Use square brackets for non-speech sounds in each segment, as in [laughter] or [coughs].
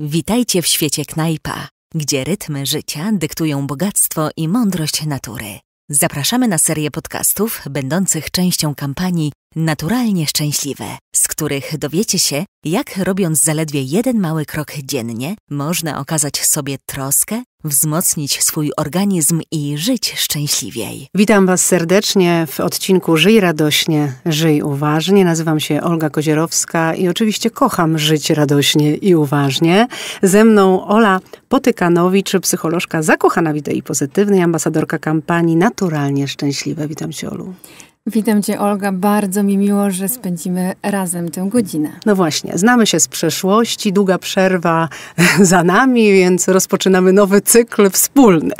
Witajcie w świecie knajpa, gdzie rytmy życia dyktują bogactwo i mądrość natury. Zapraszamy na serię podcastów będących częścią kampanii Naturalnie szczęśliwe, z których dowiecie się, jak robiąc zaledwie jeden mały krok dziennie, można okazać sobie troskę, wzmocnić swój organizm i żyć szczęśliwiej. Witam Was serdecznie w odcinku Żyj radośnie, żyj uważnie. Nazywam się Olga Kozierowska i oczywiście kocham żyć radośnie i uważnie. Ze mną Ola Potykanowicz, psycholożka zakochana w idei pozytywnej, ambasadorka kampanii Naturalnie Szczęśliwe. Witam Cię, Olu. Witam Cię, Olga. Bardzo mi miło, że spędzimy razem tę godzinę. No właśnie, znamy się z przeszłości, długa przerwa [laughs] za nami, więc rozpoczynamy nowy cykl wspólny.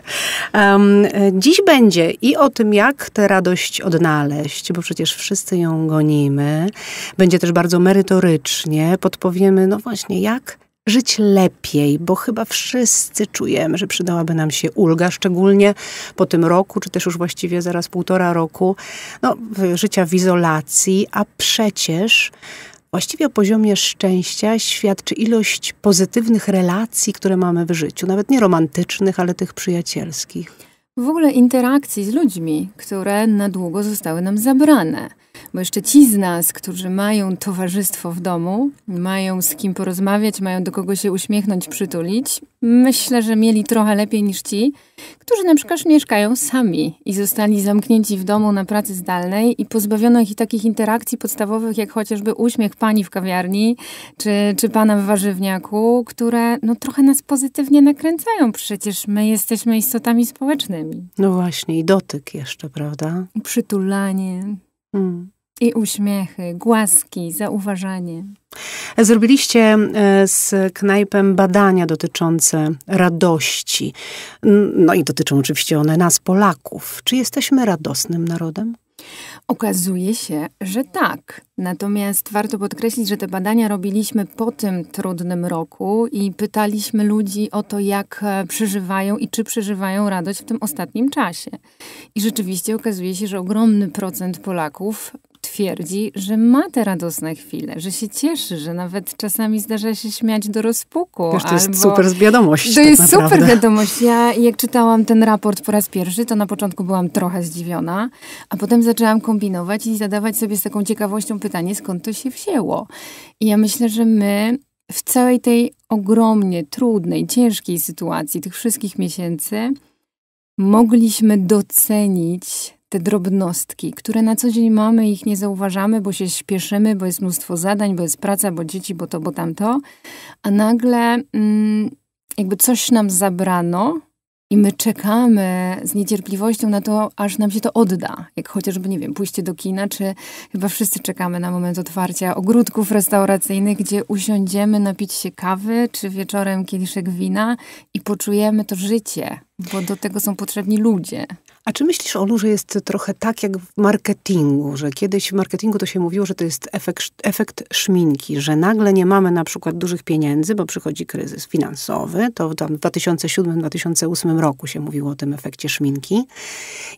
Um, dziś będzie i o tym, jak tę radość odnaleźć, bo przecież wszyscy ją gonimy. Będzie też bardzo merytorycznie. Podpowiemy, no właśnie, jak żyć lepiej, bo chyba wszyscy czujemy, że przydałaby nam się ulga, szczególnie po tym roku, czy też już właściwie zaraz półtora roku no, życia w izolacji, a przecież właściwie o poziomie szczęścia świadczy ilość pozytywnych relacji, które mamy w życiu, nawet nie romantycznych, ale tych przyjacielskich. W ogóle interakcji z ludźmi, które na długo zostały nam zabrane. Bo jeszcze ci z nas, którzy mają towarzystwo w domu, mają z kim porozmawiać, mają do kogo się uśmiechnąć, przytulić, myślę, że mieli trochę lepiej niż ci, którzy na przykład mieszkają sami i zostali zamknięci w domu na pracy zdalnej i pozbawiono ich takich interakcji podstawowych, jak chociażby uśmiech pani w kawiarni czy, czy pana w warzywniaku, które no, trochę nas pozytywnie nakręcają. Przecież my jesteśmy istotami społecznymi. No właśnie, i dotyk jeszcze, prawda? Przytulanie. Mm. I uśmiechy, głaski, zauważanie. Zrobiliście e, z knajpem badania dotyczące radości. No i dotyczą oczywiście one nas, Polaków. Czy jesteśmy radosnym narodem? Okazuje się, że tak. Natomiast warto podkreślić, że te badania robiliśmy po tym trudnym roku i pytaliśmy ludzi o to, jak e, przeżywają i czy przeżywają radość w tym ostatnim czasie. I rzeczywiście okazuje się, że ogromny procent Polaków twierdzi, że ma te radosne chwile, że się cieszy, że nawet czasami zdarza się śmiać do rozpuku. Wiesz, to jest super wiadomość. To tak jest naprawdę. super wiadomość. Ja jak czytałam ten raport po raz pierwszy, to na początku byłam trochę zdziwiona, a potem zaczęłam kombinować i zadawać sobie z taką ciekawością pytanie, skąd to się wzięło. I ja myślę, że my w całej tej ogromnie trudnej, ciężkiej sytuacji tych wszystkich miesięcy mogliśmy docenić te drobnostki, które na co dzień mamy, ich nie zauważamy, bo się śpieszymy, bo jest mnóstwo zadań, bo jest praca, bo dzieci, bo to, bo tamto, a nagle mm, jakby coś nam zabrano, i my czekamy z niecierpliwością na to, aż nam się to odda. Jak chociażby, nie wiem, pójście do kina, czy chyba wszyscy czekamy na moment otwarcia ogródków restauracyjnych, gdzie usiądziemy napić się kawy, czy wieczorem kieliszek wina i poczujemy to życie, bo do tego są potrzebni ludzie. A czy myślisz, Olu, że jest trochę tak jak w marketingu, że kiedyś w marketingu to się mówiło, że to jest efekt, efekt szminki, że nagle nie mamy na przykład dużych pieniędzy, bo przychodzi kryzys finansowy, to w 2007-2008 roku się mówiło o tym efekcie szminki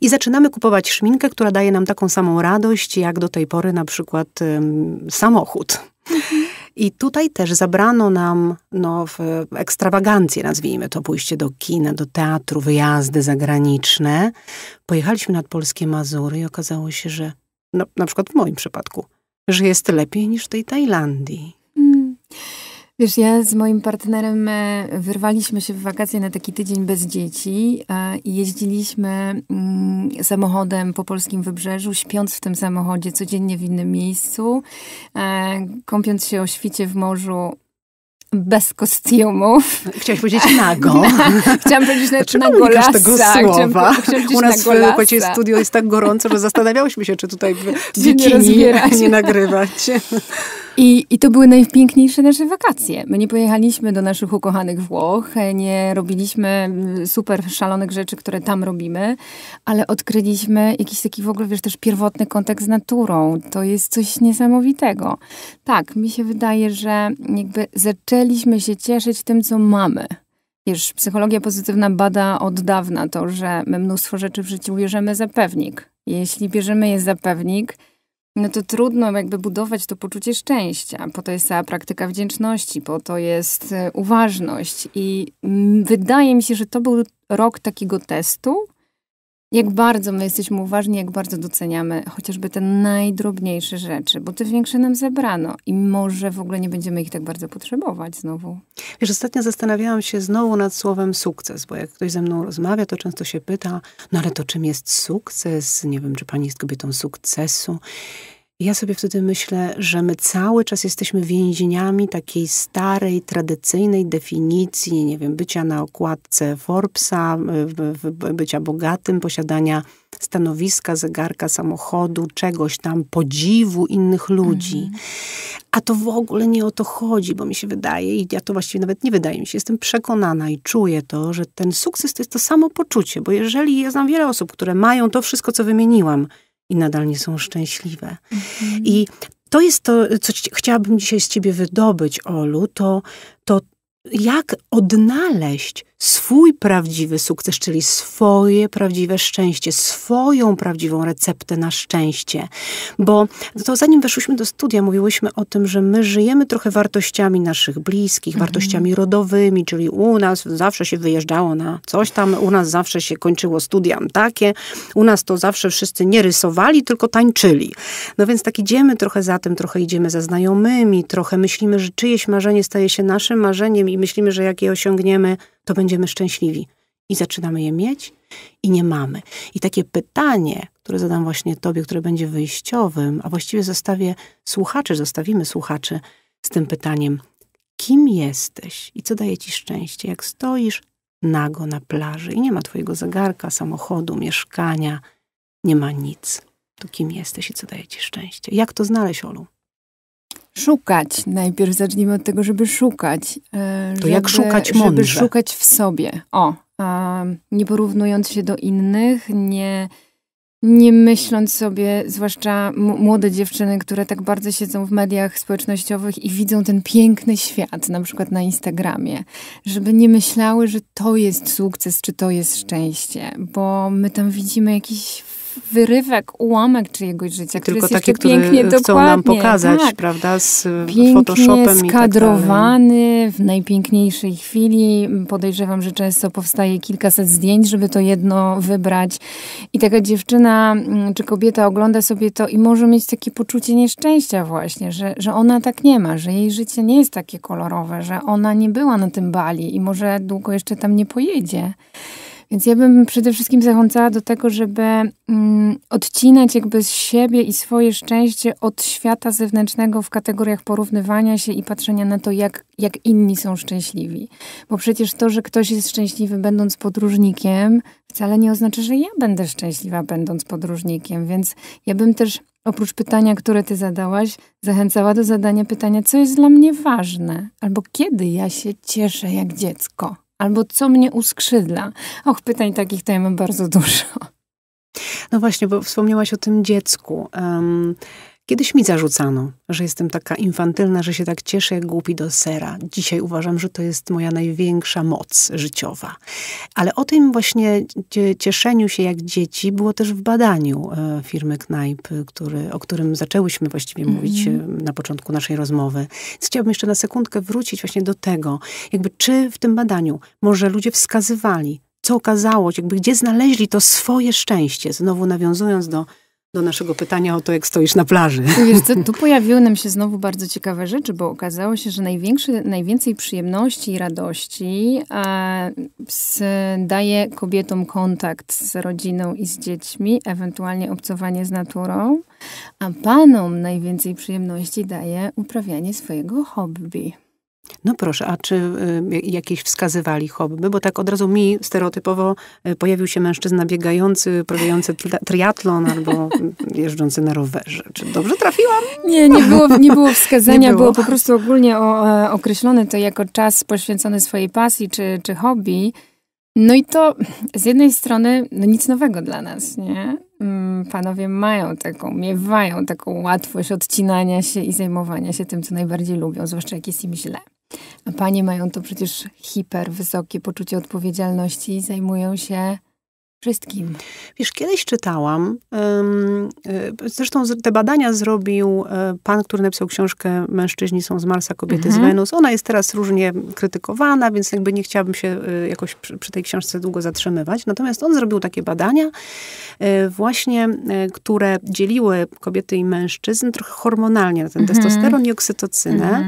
i zaczynamy kupować szminkę, która daje nam taką samą radość, jak do tej pory na przykład ym, samochód. Mhm. I tutaj też zabrano nam no, w ekstrawagancję, nazwijmy to, pójście do kina, do teatru, wyjazdy zagraniczne. Pojechaliśmy nad polskie Mazury i okazało się, że no, na przykład w moim przypadku, że jest lepiej niż w tej Tajlandii. Wiesz, ja z moim partnerem e, wyrwaliśmy się w wakacje na taki tydzień bez dzieci e, i jeździliśmy mm, samochodem po polskim wybrzeżu, śpiąc w tym samochodzie codziennie w innym miejscu, e, kąpiąc się o świcie w morzu bez kostiumów. Chciałaś powiedzieć nago. [laughs] Chciałam powiedzieć na, Dlaczego tego słowa? Chciałam, U nas w płacie studio jest tak gorąco, że zastanawiałyśmy się, czy tutaj w bikini nie, nie nagrywać. I, I to były najpiękniejsze nasze wakacje. My nie pojechaliśmy do naszych ukochanych Włoch, nie robiliśmy mm, super szalonych rzeczy, które tam robimy, ale odkryliśmy jakiś taki w ogóle, wiesz, też pierwotny kontakt z naturą. To jest coś niesamowitego. Tak, mi się wydaje, że jakby zaczęliśmy się cieszyć tym, co mamy. Wiesz, psychologia pozytywna bada od dawna to, że my mnóstwo rzeczy w życiu bierzemy za pewnik. Jeśli bierzemy je za pewnik, no to trudno jakby budować to poczucie szczęścia. Po to jest cała praktyka wdzięczności, po to jest e, uważność. I wydaje mi się, że to był rok takiego testu, jak bardzo my jesteśmy uważni, jak bardzo doceniamy chociażby te najdrobniejsze rzeczy, bo te większe nam zebrano i może w ogóle nie będziemy ich tak bardzo potrzebować znowu. Wiesz, ostatnio zastanawiałam się znowu nad słowem sukces, bo jak ktoś ze mną rozmawia, to często się pyta, no ale to czym jest sukces? Nie wiem, czy pani jest kobietą sukcesu. Ja sobie wtedy myślę, że my cały czas jesteśmy więźniami takiej starej, tradycyjnej definicji, nie wiem, bycia na okładce Forbesa, bycia bogatym, posiadania stanowiska, zegarka, samochodu, czegoś tam, podziwu innych ludzi. Mm. A to w ogóle nie o to chodzi, bo mi się wydaje, i ja to właściwie nawet nie wydaje mi się, jestem przekonana i czuję to, że ten sukces to jest to samo poczucie, bo jeżeli ja znam wiele osób, które mają to wszystko, co wymieniłam, i nadal nie są szczęśliwe. Mhm. I to jest to, co chciałabym dzisiaj z ciebie wydobyć, Olu, to, to jak odnaleźć swój prawdziwy sukces, czyli swoje prawdziwe szczęście, swoją prawdziwą receptę na szczęście. Bo to zanim weszłyśmy do studia, mówiłyśmy o tym, że my żyjemy trochę wartościami naszych bliskich, mhm. wartościami rodowymi, czyli u nas zawsze się wyjeżdżało na coś tam, u nas zawsze się kończyło studiam takie, u nas to zawsze wszyscy nie rysowali, tylko tańczyli. No więc tak idziemy trochę za tym, trochę idziemy za znajomymi, trochę myślimy, że czyjeś marzenie staje się naszym marzeniem i myślimy, że jak je osiągniemy, to będziemy szczęśliwi. I zaczynamy je mieć i nie mamy. I takie pytanie, które zadam właśnie Tobie, które będzie wyjściowym, a właściwie zostawię słuchaczy, zostawimy słuchaczy z tym pytaniem: kim jesteś i co daje Ci szczęście? Jak stoisz nago na plaży i nie ma Twojego zegarka, samochodu, mieszkania, nie ma nic. To kim jesteś i co daje Ci szczęście? Jak to znaleźć, Olu? Szukać. Najpierw zacznijmy od tego, żeby szukać. E, to żeby, jak szukać mądrze? Żeby szukać w sobie. O, nie porównując się do innych, nie, nie myśląc sobie, zwłaszcza młode dziewczyny, które tak bardzo siedzą w mediach społecznościowych i widzą ten piękny świat, na przykład na Instagramie, żeby nie myślały, że to jest sukces, czy to jest szczęście, bo my tam widzimy jakiś wyrywek, ułamek czyjegoś życia, Tylko jest takie, pięknie, które chcą nam tak. pokazać, tak. prawda, z pięknie Photoshopem tak skadrowany, tak w najpiękniejszej chwili. Podejrzewam, że często powstaje kilkaset zdjęć, żeby to jedno wybrać. I taka dziewczyna mm, czy kobieta ogląda sobie to i może mieć takie poczucie nieszczęścia właśnie, że, że ona tak nie ma, że jej życie nie jest takie kolorowe, że ona nie była na tym bali i może długo jeszcze tam nie pojedzie. Więc ja bym przede wszystkim zachęcała do tego, żeby mm, odcinać jakby siebie i swoje szczęście od świata zewnętrznego w kategoriach porównywania się i patrzenia na to, jak, jak inni są szczęśliwi. Bo przecież to, że ktoś jest szczęśliwy będąc podróżnikiem, wcale nie oznacza, że ja będę szczęśliwa będąc podróżnikiem. Więc ja bym też oprócz pytania, które ty zadałaś, zachęcała do zadania pytania, co jest dla mnie ważne, albo kiedy ja się cieszę jak dziecko. Albo co mnie uskrzydla? Och, pytań takich to ja mam bardzo dużo. No właśnie, bo wspomniałaś o tym dziecku. Um, Kiedyś mi zarzucano, że jestem taka infantylna, że się tak cieszę jak głupi do sera. Dzisiaj uważam, że to jest moja największa moc życiowa. Ale o tym właśnie cieszeniu się jak dzieci było też w badaniu e, firmy Knajp, który, o którym zaczęłyśmy właściwie mm. mówić e, na początku naszej rozmowy. chciałabym jeszcze na sekundkę wrócić właśnie do tego, jakby czy w tym badaniu może ludzie wskazywali, co okazało się, jakby gdzie znaleźli to swoje szczęście, znowu nawiązując do do naszego pytania o to, jak stoisz na plaży. [laughs] Wiesz co, tu pojawiły nam się znowu bardzo ciekawe rzeczy, bo okazało się, że największy, najwięcej przyjemności i radości z, daje kobietom kontakt z rodziną i z dziećmi, ewentualnie obcowanie z naturą, a panom najwięcej przyjemności daje uprawianie swojego hobby. No proszę, a czy y, jakieś wskazywali hobby? Bo tak od razu mi stereotypowo y, pojawił się mężczyzna biegający, prowadzący triatlon albo mm, jeżdżący na rowerze. Czy dobrze trafiłam? Nie, nie było, nie było [laughs] wskazania, nie było. było. po prostu ogólnie o, e, określone to jako czas poświęcony swojej pasji czy, czy hobby. No i to z jednej strony no nic nowego dla nas, nie? Mm, panowie mają taką, miewają taką łatwość odcinania się i zajmowania się tym, co najbardziej lubią, zwłaszcza jak jest im źle. A panie mają to przecież hiper wysokie poczucie odpowiedzialności i zajmują się wszystkim. Wiesz, kiedyś czytałam, e, zresztą te badania zrobił e, pan, który napisał książkę Mężczyźni są z Marsa, kobiety mhm. z Wenus. Ona jest teraz różnie krytykowana, więc jakby nie chciałabym się e, jakoś przy, tej książce długo zatrzymywać. Natomiast on zrobił takie badania właśnie, które dzieliły kobiety i mężczyzn trochę hormonalnie na ten mhm. testosteron i oksytocynę mhm.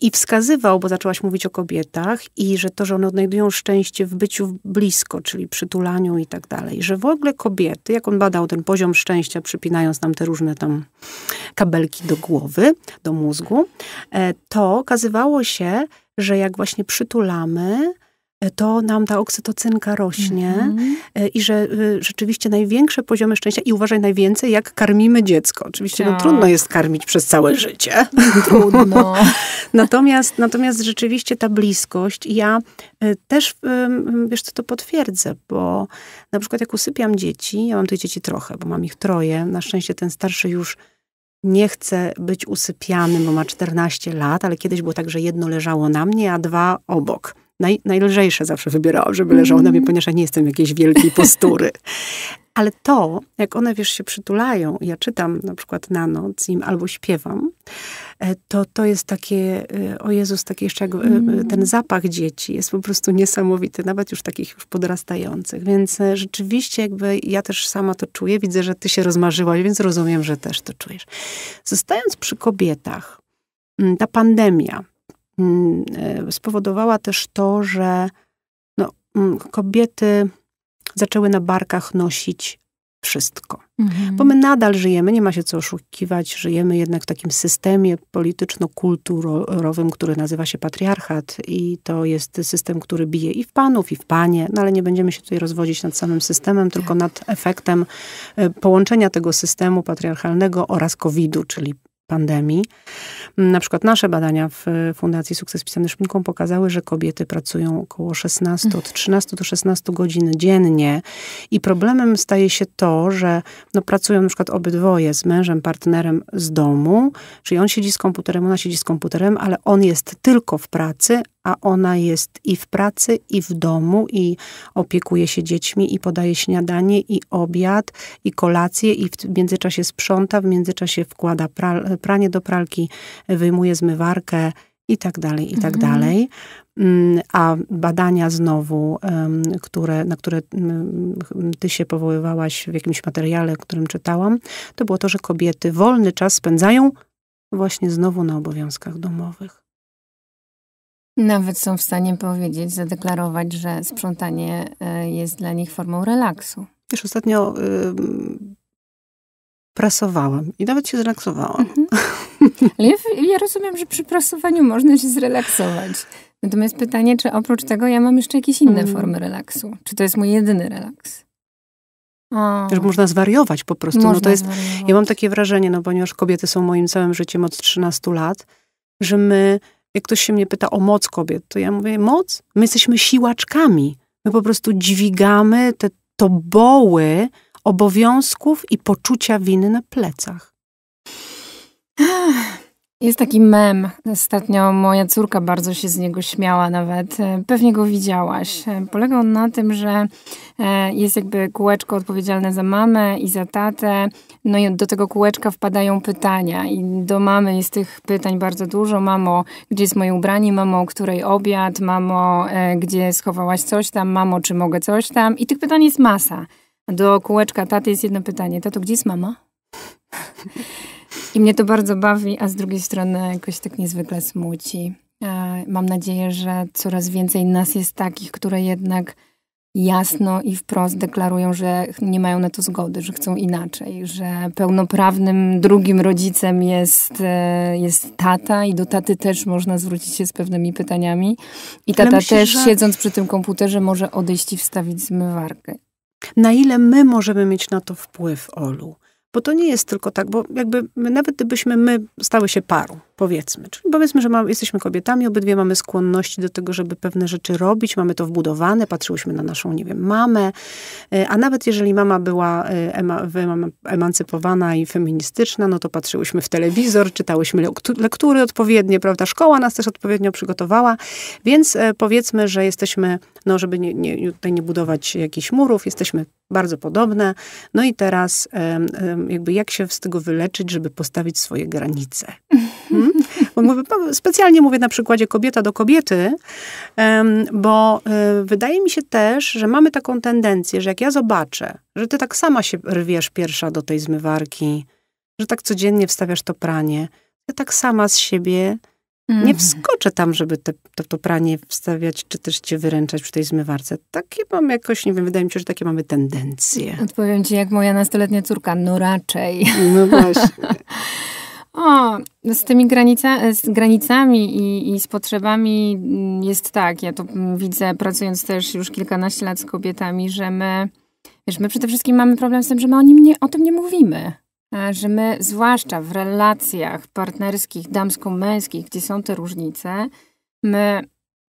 i wskazywał, bo zaczęłaś mówić o kobietach i że to, że one odnajdują szczęście w byciu blisko, czyli przytulaniu, i tak dalej. Że w ogóle kobiety, jak on badał ten poziom szczęścia, przypinając nam te różne tam kabelki do głowy, do mózgu, e, to okazywało się, że jak właśnie przytulamy, E, to nam ta oksytocynka rośnie mhm. E, i że y, rzeczywiście największe poziomy szczęścia i uważaj najwięcej, jak karmimy dziecko. Oczywiście no, trudno tak. jest karmić przez całe życie. No, [laughs] trudno. natomiast, natomiast rzeczywiście ta bliskość, ja y, też, y, wiesz co, to potwierdzę, bo na przykład jak usypiam dzieci, ja mam tych dzieci trochę, bo mam ich troje, na szczęście ten starszy już nie chce być usypiany, bo ma 14 lat, ale kiedyś było tak, że jedno leżało na mnie, a dwa obok naj, najlżejsze zawsze wybierałam, żeby leżało na mnie, mm. ponieważ ja nie jestem jakiejś wielkiej postury. [laughs] Ale to, jak one, wiesz, się przytulają, ja czytam na przykład na noc im albo śpiewam, e, to to jest takie, e, o Jezus, takie jeszcze jak, e, mm. ten zapach dzieci jest po prostu niesamowity, nawet już takich już podrastających. Więc rzeczywiście jakby ja też sama to czuję, widzę, że ty się rozmarzyłaś, więc rozumiem, że też to czujesz. Zostając przy kobietach, mm, ta pandemia, Mm, e, spowodowała też to, że no, mm, kobiety zaczęły na barkach nosić wszystko. Mhm. Bo my nadal żyjemy, nie ma się co oszukiwać, żyjemy jednak w takim systemie polityczno-kulturowym, który nazywa się patriarchat i to jest system, który bije i w panów, i w panie, no ale nie będziemy się tutaj rozwodzić nad samym systemem, tylko tak. nad efektem e, połączenia tego systemu patriarchalnego oraz COVID-u, czyli pandemii. Na przykład nasze badania w Fundacji Sukces Pisany Szpilką pokazały, że kobiety pracują około 16, mm. od 13 do 16 godzin dziennie i problemem staje się to, że no, pracują na przykład obydwoje z mężem, partnerem z domu, czyli on siedzi z komputerem, ona siedzi z komputerem, ale on jest tylko w pracy, a ona jest i w pracy, i w domu, i opiekuje się dziećmi, i podaje śniadanie, i obiad, i kolację, i w międzyczasie sprząta, w międzyczasie wkłada pranie do pralki, wyjmuje zmywarkę i tak dalej, i tak mhm. dalej. Mm, a badania znowu, które, na które mm, ty się powoływałaś w jakimś materiale, którym czytałam, to było to, że kobiety wolny czas spędzają właśnie znowu na obowiązkach domowych. Nawet są w stanie powiedzieć, zadeklarować, że sprzątanie e, jest dla nich formą relaksu. Wiesz, ostatnio y, prasowałam i nawet się zrelaksowałam. Mhm. [laughs] Ale ja, ja, rozumiem, że przy prasowaniu można się zrelaksować. Natomiast pytanie, czy oprócz tego ja mam jeszcze jakieś inne mm. formy relaksu? Czy to jest mój jedyny relaks? O. można zwariować po prostu. Można no to jest, zwariować. ja mam takie wrażenie, no ponieważ kobiety są moim całym życiem od 13 lat, że my jak ktoś się mnie pyta o moc kobiet, to ja mówię, moc? My jesteśmy siłaczkami. My po prostu dźwigamy te toboły obowiązków i poczucia winy na plecach. Jest taki mem. Ostatnio moja córka bardzo się z niego śmiała nawet. E, pewnie go widziałaś. E, polega on na tym, że e, jest jakby kółeczko odpowiedzialne za mamę i za tatę. No i do tego kółeczka wpadają pytania. I do mamy jest tych pytań bardzo dużo. Mamo, gdzie jest moje ubranie? Mamo, o której obiad? Mamo, gdzie schowałaś coś tam? Mamo, czy mogę coś tam? I tych pytań jest masa. Do kółeczka taty jest jedno pytanie. Tato, gdzie jest mama? I mnie to bardzo bawi, a z drugiej strony jakoś tak niezwykle smuci. E, mam nadzieję, że coraz więcej nas jest takich, które jednak jasno i wprost deklarują, że nie mają na to zgody, że chcą inaczej, że pełnoprawnym drugim rodzicem jest, e, jest tata i do taty też można zwrócić się z pewnymi pytaniami. I tata też że... siedząc przy tym komputerze może odejść i wstawić zmywarkę. Na ile my możemy mieć na to wpływ, Olu? Bo to nie jest tylko tak, bo jakby my, nawet gdybyśmy my stały się parą, powiedzmy. Czyli powiedzmy, że mamy, jesteśmy kobietami, obydwie mamy skłonności do tego, żeby pewne rzeczy robić, mamy to wbudowane, patrzyłyśmy na naszą, nie wiem, mamę, e, a nawet jeżeli mama była e, ema, emancypowana i feministyczna, no to patrzyłyśmy w telewizor, czytałyśmy lektury odpowiednie, prawda, szkoła nas też odpowiednio przygotowała, więc e, powiedzmy, że jesteśmy, no żeby nie, nie, tutaj nie budować jakichś murów, jesteśmy bardzo podobne, no i teraz jakby jak się z tego wyleczyć, żeby postawić swoje granice. Mhm. No, specjalnie mówię na przykładzie kobieta do kobiety, bo y, wydaje mi się też, że mamy taką tendencję, że jak ja zobaczę, że ty tak sama się rwiesz pierwsza do tej zmywarki, że tak codziennie wstawiasz to pranie, ja tak sama z siebie nie mhm. wskoczę tam, żeby te, to, to pranie wstawiać, czy też cię wyręczać przy tej zmywarce. Takie mam jakoś, nie wiem, wydaje mi się, że takie mamy tendencje. Odpowiem ci jak moja nastoletnia córka, no raczej. No właśnie. [laughs] O, z tymi granica, z granicami i, i, z potrzebami mm, jest tak. Ja to mm, widzę pracując też już kilkanaście lat z kobietami, że my, wiesz, my przede wszystkim mamy problem z tym, że my o, nim nie, o tym nie mówimy. Że my, zwłaszcza w relacjach partnerskich, damsko-męskich, gdzie są te różnice, my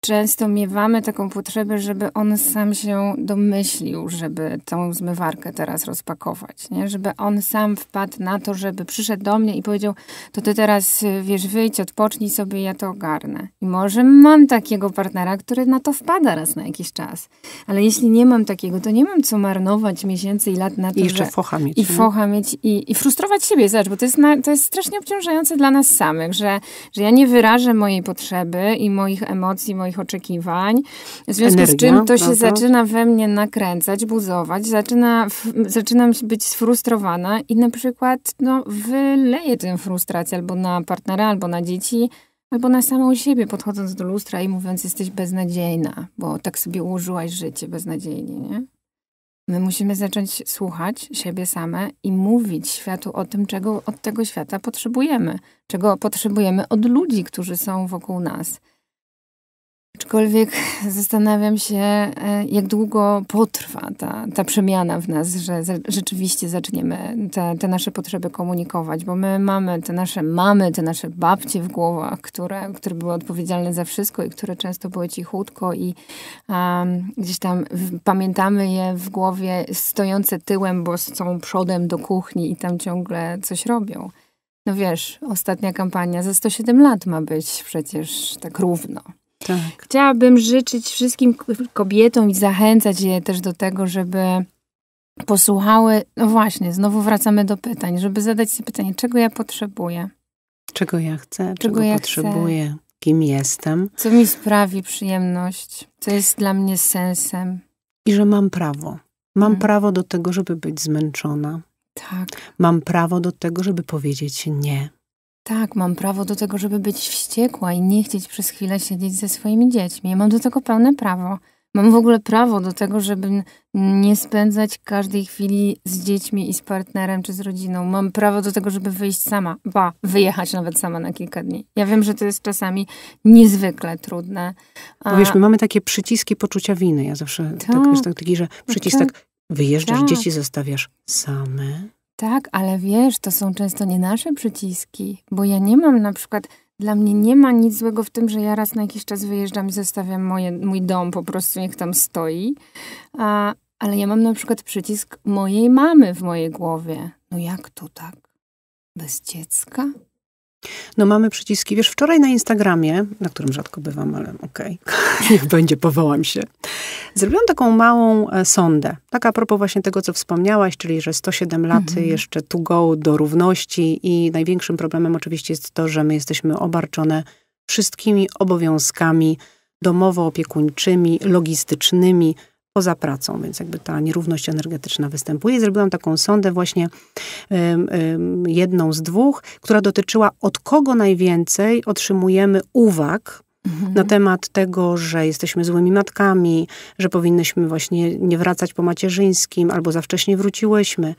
często miewamy taką potrzebę, żeby on sam się domyślił, żeby tą zmywarkę teraz rozpakować, nie? Żeby on sam wpadł na to, żeby przyszedł do mnie i powiedział, to ty teraz, wiesz, wyjdź, odpocznij sobie, ja to ogarnę. I może mam takiego partnera, który na to wpada raz na jakiś czas. Ale jeśli nie mam takiego, to nie mam co marnować miesięcy i lat na to, I jeszcze że... focha mieć. I focha mieć i, i frustrować siebie, zobacz, bo to jest, na, to jest strasznie obciążające dla nas samych, że, że ja nie wyrażę mojej potrzeby i moich emocji, moich moich oczekiwań. W związku Energia, z czym to się to? zaczyna we mnie nakręcać, buzować, zaczyna, zaczynam być sfrustrowana i na przykład no, wyleję tę frustrację albo na partnera, albo na dzieci, albo na samą siebie, podchodząc do lustra i mówiąc, jesteś beznadziejna, bo tak sobie ułożyłaś życie beznadziejnie, nie? My musimy zacząć słuchać siebie same i mówić światu o tym, czego od tego świata potrzebujemy, czego potrzebujemy od ludzi, którzy są wokół nas. Aczkolwiek zastanawiam się, e, jak długo potrwa ta, ta przemiana w nas, że rzeczywiście zaczniemy te, te nasze potrzeby komunikować, bo my mamy te nasze mamy, te nasze babcie w głowach, które, które były odpowiedzialne za wszystko i które często były cichutko i um, gdzieś tam w, pamiętamy je w głowie stojące tyłem, bo są przodem do kuchni i tam ciągle coś robią. No wiesz, ostatnia kampania za 107 lat ma być przecież tak równo. Tak. Chciałabym życzyć wszystkim kobietom i zachęcać je też do tego, żeby posłuchały, no właśnie, znowu wracamy do pytań, żeby zadać sobie pytanie, czego ja potrzebuję? Czego ja chcę, czego, czego ja potrzebuję, chcę? kim jestem. Co mi sprawi przyjemność, co jest dla mnie sensem. I że mam prawo. Mam hmm. prawo do tego, żeby być zmęczona. Tak. Mam prawo do tego, żeby powiedzieć nie tak, mam prawo do tego, żeby być wściekła i nie chcieć przez chwilę siedzieć ze swoimi dziećmi. Ja mam do tego pełne prawo. Mam w ogóle prawo do tego, żeby nie spędzać każdej chwili z dziećmi i z partnerem czy z rodziną. Mam prawo do tego, żeby wyjść sama, ba, wyjechać nawet sama na kilka dni. Ja wiem, że to jest czasami niezwykle trudne. A... my mamy takie przyciski poczucia winy. Ja zawsze tak, tak, wiesz, tak taki, że no przycisk tak, tak wyjeżdżasz, tak. dzieci zostawiasz same tak, ale wiesz, to są często nie nasze przyciski, bo ja nie mam na przykład, dla mnie nie ma nic złego w tym, że ja raz na jakiś czas wyjeżdżam i zostawiam moje, mój dom, po prostu niech tam stoi. A, ale ja mam na przykład przycisk mojej mamy w mojej głowie. No jak to tak? Bez dziecka? No mamy przyciski. Wiesz, wczoraj na Instagramie, na którym rzadko bywam, ale okej, okay. [laughs] niech będzie, powołam się. Zrobiłam taką małą e, sondę. Tak a propos właśnie tego, co wspomniałaś, czyli że 107 lat mm -hmm. jeszcze to go do równości i największym problemem oczywiście jest to, że my jesteśmy obarczone wszystkimi obowiązkami domowo-opiekuńczymi, logistycznymi, poza pracą, więc jakby ta nierówność energetyczna występuje. Zrobiłam taką sondę właśnie jedną z dwóch, która dotyczyła od kogo najwięcej otrzymujemy uwag mhm. na temat tego, że jesteśmy złymi matkami, że powinnyśmy właśnie nie wracać po macierzyńskim albo za wcześnie wróciłyśmy.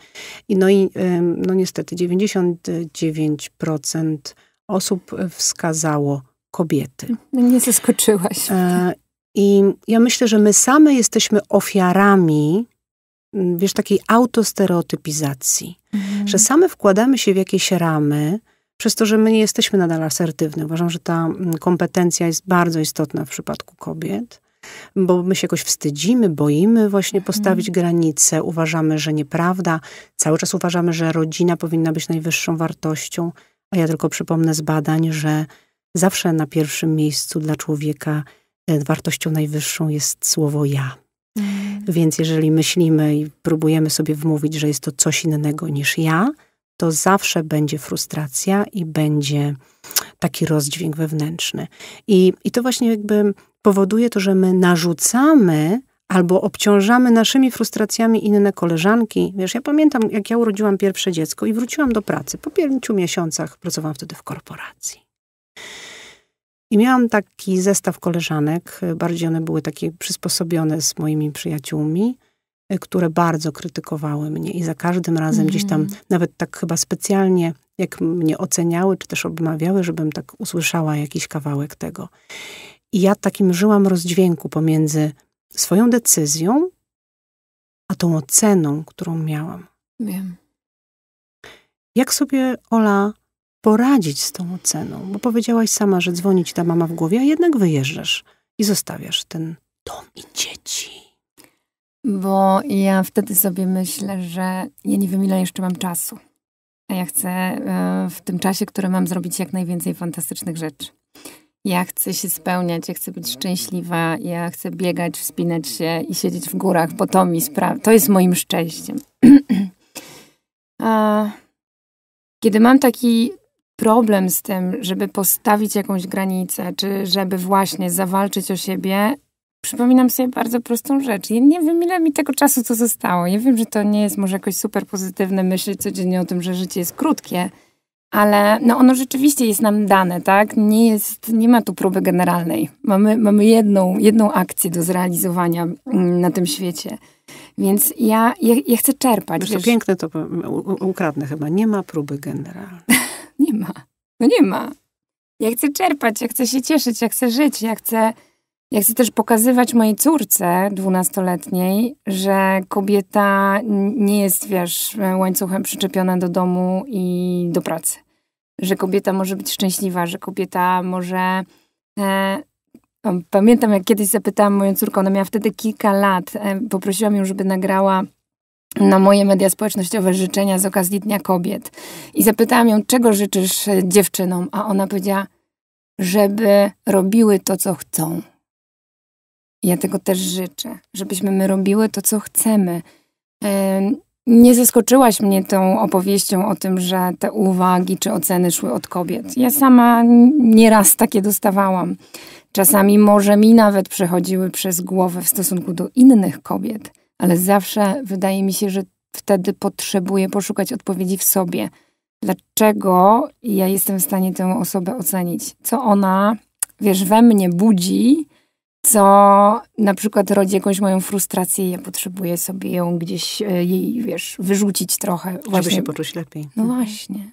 I no i no niestety 99% osób wskazało kobiety. Nie zaskoczyłaś. I ja myślę, że my same jesteśmy ofiarami, mm, wiesz, takiej autostereotypizacji, mhm. że same wkładamy się w jakieś ramy, przez to, że my nie jesteśmy nadal asertywni. Uważam, że ta mm, kompetencja jest bardzo istotna w przypadku kobiet, bo my się jakoś wstydzimy, boimy właśnie mhm. postawić mhm. granice, uważamy, że nieprawda, cały czas uważamy, że rodzina powinna być najwyższą wartością, a ja tylko przypomnę z badań, że zawsze na pierwszym miejscu dla człowieka E, wartością najwyższą jest słowo ja. Mm. Więc jeżeli myślimy i próbujemy sobie wmówić, że jest to coś innego niż ja, to zawsze będzie frustracja i będzie taki rozdźwięk wewnętrzny. I, i to właśnie jakby powoduje to, że my narzucamy albo obciążamy naszymi frustracjami inne koleżanki. Wiesz, ja pamiętam, jak ja urodziłam pierwsze dziecko i wróciłam do pracy. Po pięciu miesiącach pracowałam wtedy w korporacji. I miałam taki zestaw koleżanek, y, bardziej one były takie przysposobione z moimi przyjaciółmi, y, które bardzo krytykowały mnie i za każdym razem mm. gdzieś tam, mhm. nawet tak chyba specjalnie, jak mnie oceniały, czy też obmawiały, żebym tak usłyszała jakiś kawałek tego. I ja takim żyłam rozdźwięku pomiędzy swoją decyzją, a tą oceną, którą miałam. Wiem. Jak sobie, Ola, poradzić z tą oceną, bo powiedziałaś sama, że dzwoni ci ta mama w głowie, a jednak wyjeżdżasz i zostawiasz ten dom i dzieci. Bo ja wtedy sobie myślę, że ja nie wiem, ile jeszcze mam czasu. A ja chcę e, w tym czasie, który mam, zrobić jak najwięcej fantastycznych rzeczy. Ja chcę się spełniać, ja chcę być szczęśliwa, ja chcę biegać, wspinać się i siedzieć w górach, bo to mi sprawia. To jest moim szczęściem. [clears throat] A, kiedy mam taki problem z tym, żeby postawić jakąś granicę, czy żeby właśnie zawalczyć o siebie, przypominam sobie bardzo prostą rzecz. Ja nie wiem, ile mi tego czasu co zostało. Ja wiem, że to nie jest może jakoś super pozytywne myśleć codziennie o tym, że życie jest krótkie, ale no ono rzeczywiście jest nam dane, tak? Nie, jest, nie ma tu próby generalnej. Mamy, mamy jedną, jedną akcję do zrealizowania mm, na tym świecie. Więc ja, ja, ja chcę czerpać. Wiesz, to piękne to ukradnę chyba. Nie ma próby generalnej. Nie ma. No nie ma. Ja chcę czerpać, ja chcę się cieszyć, ja chcę żyć, ja chcę, ja chcę też pokazywać mojej córce dwunastoletniej, że kobieta nie jest, wiesz, łańcuchem przyczepiona do domu i do pracy. Że kobieta może być szczęśliwa, że kobieta może... E, Pamiętam, jak kiedyś zapytałam moją córkę, ona miała wtedy kilka lat, e, poprosiłam ją, żeby nagrała na moje media społecznościowe życzenia z okazji Dnia Kobiet. I zapytałam ją, czego życzysz dziewczynom, a ona powiedziała, żeby robiły to, co chcą. ja tego też życzę, żebyśmy my robiły to, co chcemy. Nie zaskoczyłaś mnie tą opowieścią o tym, że te uwagi czy oceny szły od kobiet. Ja sama nieraz takie dostawałam. Czasami może mi nawet przechodziły przez głowę w stosunku do innych kobiet ale zawsze wydaje mi się, że wtedy potrzebuję poszukać odpowiedzi w sobie. Dlaczego ja jestem w stanie tę osobę ocenić? Co ona, wiesz, we mnie budzi, co na przykład rodzi jakąś moją frustrację i ja potrzebuję sobie ją gdzieś, e, jej, wiesz, wyrzucić trochę. Właśnie. Żeby się poczuć lepiej. No mhm. właśnie.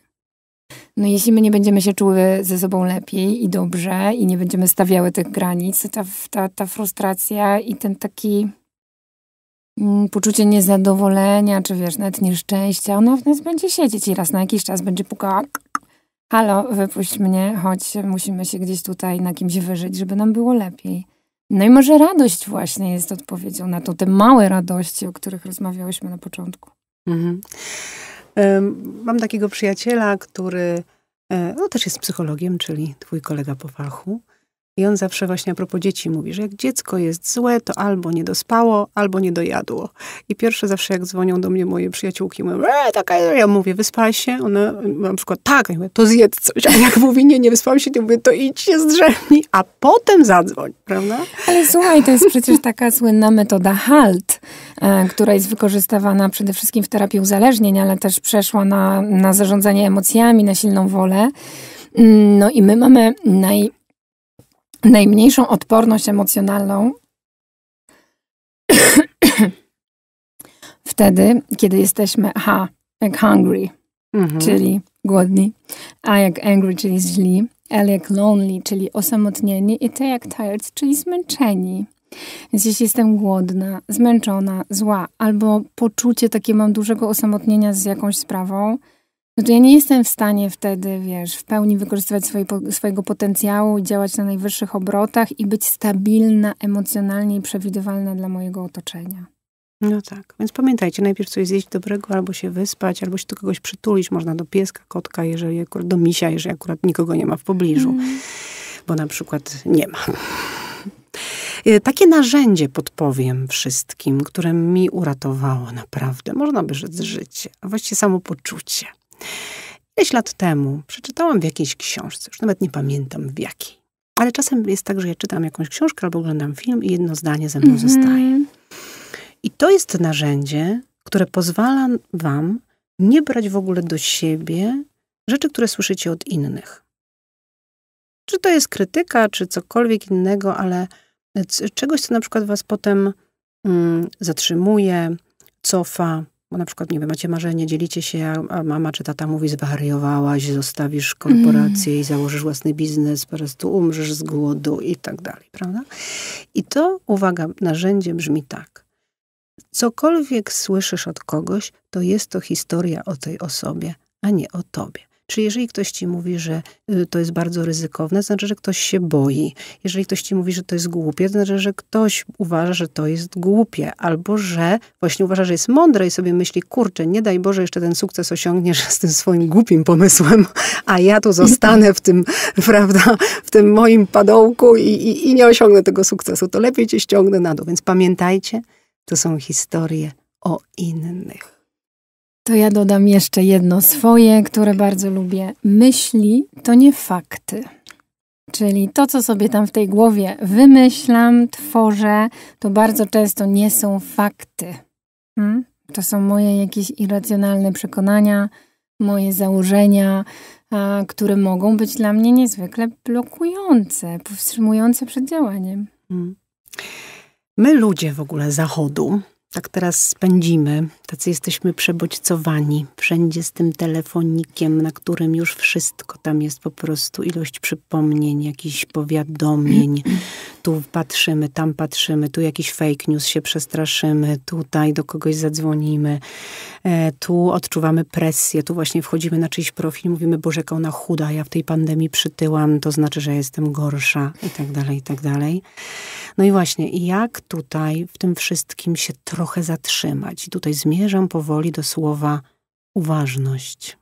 No jeśli my nie będziemy się czuły ze sobą lepiej i dobrze i nie będziemy stawiały tych granic, to ta, ta, ta frustracja i ten taki Mm, poczucie niezadowolenia, czy wiesz, nawet nieszczęścia, ona w nas będzie siedzieć i raz na jakiś czas będzie pukała. Halo, wypuść mnie, choć musimy się gdzieś tutaj na kimś wyżyć, żeby nam było lepiej. No i może radość właśnie jest odpowiedzią na to, te małe radości, o których rozmawiałyśmy na początku. Mhm. Mam takiego przyjaciela, który e, no, też jest psychologiem, czyli twój kolega po fachu. I on zawsze właśnie a propos dzieci mówi, że jak dziecko jest złe, to albo nie dospało, albo nie dojadło. I pierwsze zawsze jak dzwonią do mnie moje przyjaciółki, mówią, eee, taka, ja mówię, wyspałaś się? Ona na przykład, tak, ja mówię, to zjedz coś. A jak mówi, nie, nie wyspałam się, to mówię, to idź się zdrzemnij, a potem zadzwoń, prawda? Ale słuchaj, to jest przecież taka słynna metoda HALT, e, która jest wykorzystywana przede wszystkim w terapii uzależnień, ale też przeszła na, na zarządzanie emocjami, na silną wolę. Mm, no i my mamy naj, najmniejszą odporność emocjonalną [coughs] wtedy, kiedy jesteśmy ha jak hungry, mhm. czyli głodni, a jak angry, czyli źli, L jak lonely, czyli osamotnieni i T jak tired, czyli zmęczeni. Więc jeśli jestem głodna, zmęczona, zła albo poczucie takie mam dużego osamotnienia z jakąś sprawą, znaczy ja nie jestem w stanie wtedy, wiesz, w pełni wykorzystywać swoje, swojego potencjału, działać na najwyższych obrotach i być stabilna emocjonalnie i przewidywalna dla mojego otoczenia. No tak, więc pamiętajcie, najpierw coś zjeść dobrego, albo się wyspać, albo się do kogoś przytulić. Można do pieska, kotka, jeżeli akurat, do misia, jeżeli akurat nikogo nie ma w pobliżu, mm. bo na przykład nie ma. E, takie narzędzie podpowiem wszystkim, które mi uratowało naprawdę, można by rzec, życie, a właściwie samopoczucie. Ileś lat temu przeczytałam w jakiejś książce, już nawet nie pamiętam w jakiej, ale czasem jest tak, że ja czytam jakąś książkę albo oglądam film i jedno zdanie ze mną mm -hmm. zostaje. I to jest narzędzie, które pozwala wam nie brać w ogóle do siebie rzeczy, które słyszycie od innych. Czy to jest krytyka, czy cokolwiek innego, ale e, czegoś, co na przykład was potem mm, zatrzymuje, cofa, bo na przykład, nie wiem, macie marzenie, dzielicie się, a mama czy tata mówi, zwariowałaś, zostawisz korporację mm. i założysz własny biznes, po prostu umrzesz z głodu i tak dalej, prawda? I to, uwaga, narzędzie brzmi tak. Cokolwiek słyszysz od kogoś, to jest to historia o tej osobie, a nie o tobie. Czyli jeżeli ktoś ci mówi, że y, to jest bardzo ryzykowne, to znaczy, że ktoś się boi. Jeżeli ktoś ci mówi, że to jest głupie, to znaczy, że ktoś uważa, że to jest głupie, albo że właśnie uważa, że jest mądre i sobie myśli, kurczę, nie daj Boże, jeszcze ten sukces osiągniesz z tym swoim głupim pomysłem, a ja tu zostanę w tym, prawda, w tym moim padołku i, i, i nie osiągnę tego sukcesu. To lepiej cię ściągnę na dół. Więc pamiętajcie, to są historie o innych. To ja dodam jeszcze jedno swoje, które bardzo lubię. Myśli to nie fakty. Czyli to, co sobie tam w tej głowie wymyślam, tworzę, to bardzo często nie są fakty. Hmm? To są moje jakieś irracjonalne przekonania, moje założenia, a, które mogą być dla mnie niezwykle blokujące, powstrzymujące przed działaniem. Hmm. My, ludzie w ogóle Zachodu, tak teraz spędzimy. Tacy jesteśmy przebodźcowani wszędzie z tym telefonikiem, na którym już wszystko tam jest po prostu ilość przypomnień, jakichś powiadomień. Tu patrzymy, tam patrzymy, tu jakiś fake news się przestraszymy, tutaj do kogoś zadzwonimy, e, tu odczuwamy presję, tu właśnie wchodzimy na czyjś profil, mówimy, Boże, jaka ona chuda, ja w tej pandemii przytyłam, to znaczy, że jestem gorsza i tak dalej, i tak dalej. No i właśnie, jak tutaj w tym wszystkim się trochę zatrzymać. I tutaj zmierzam powoli do słowa uważność.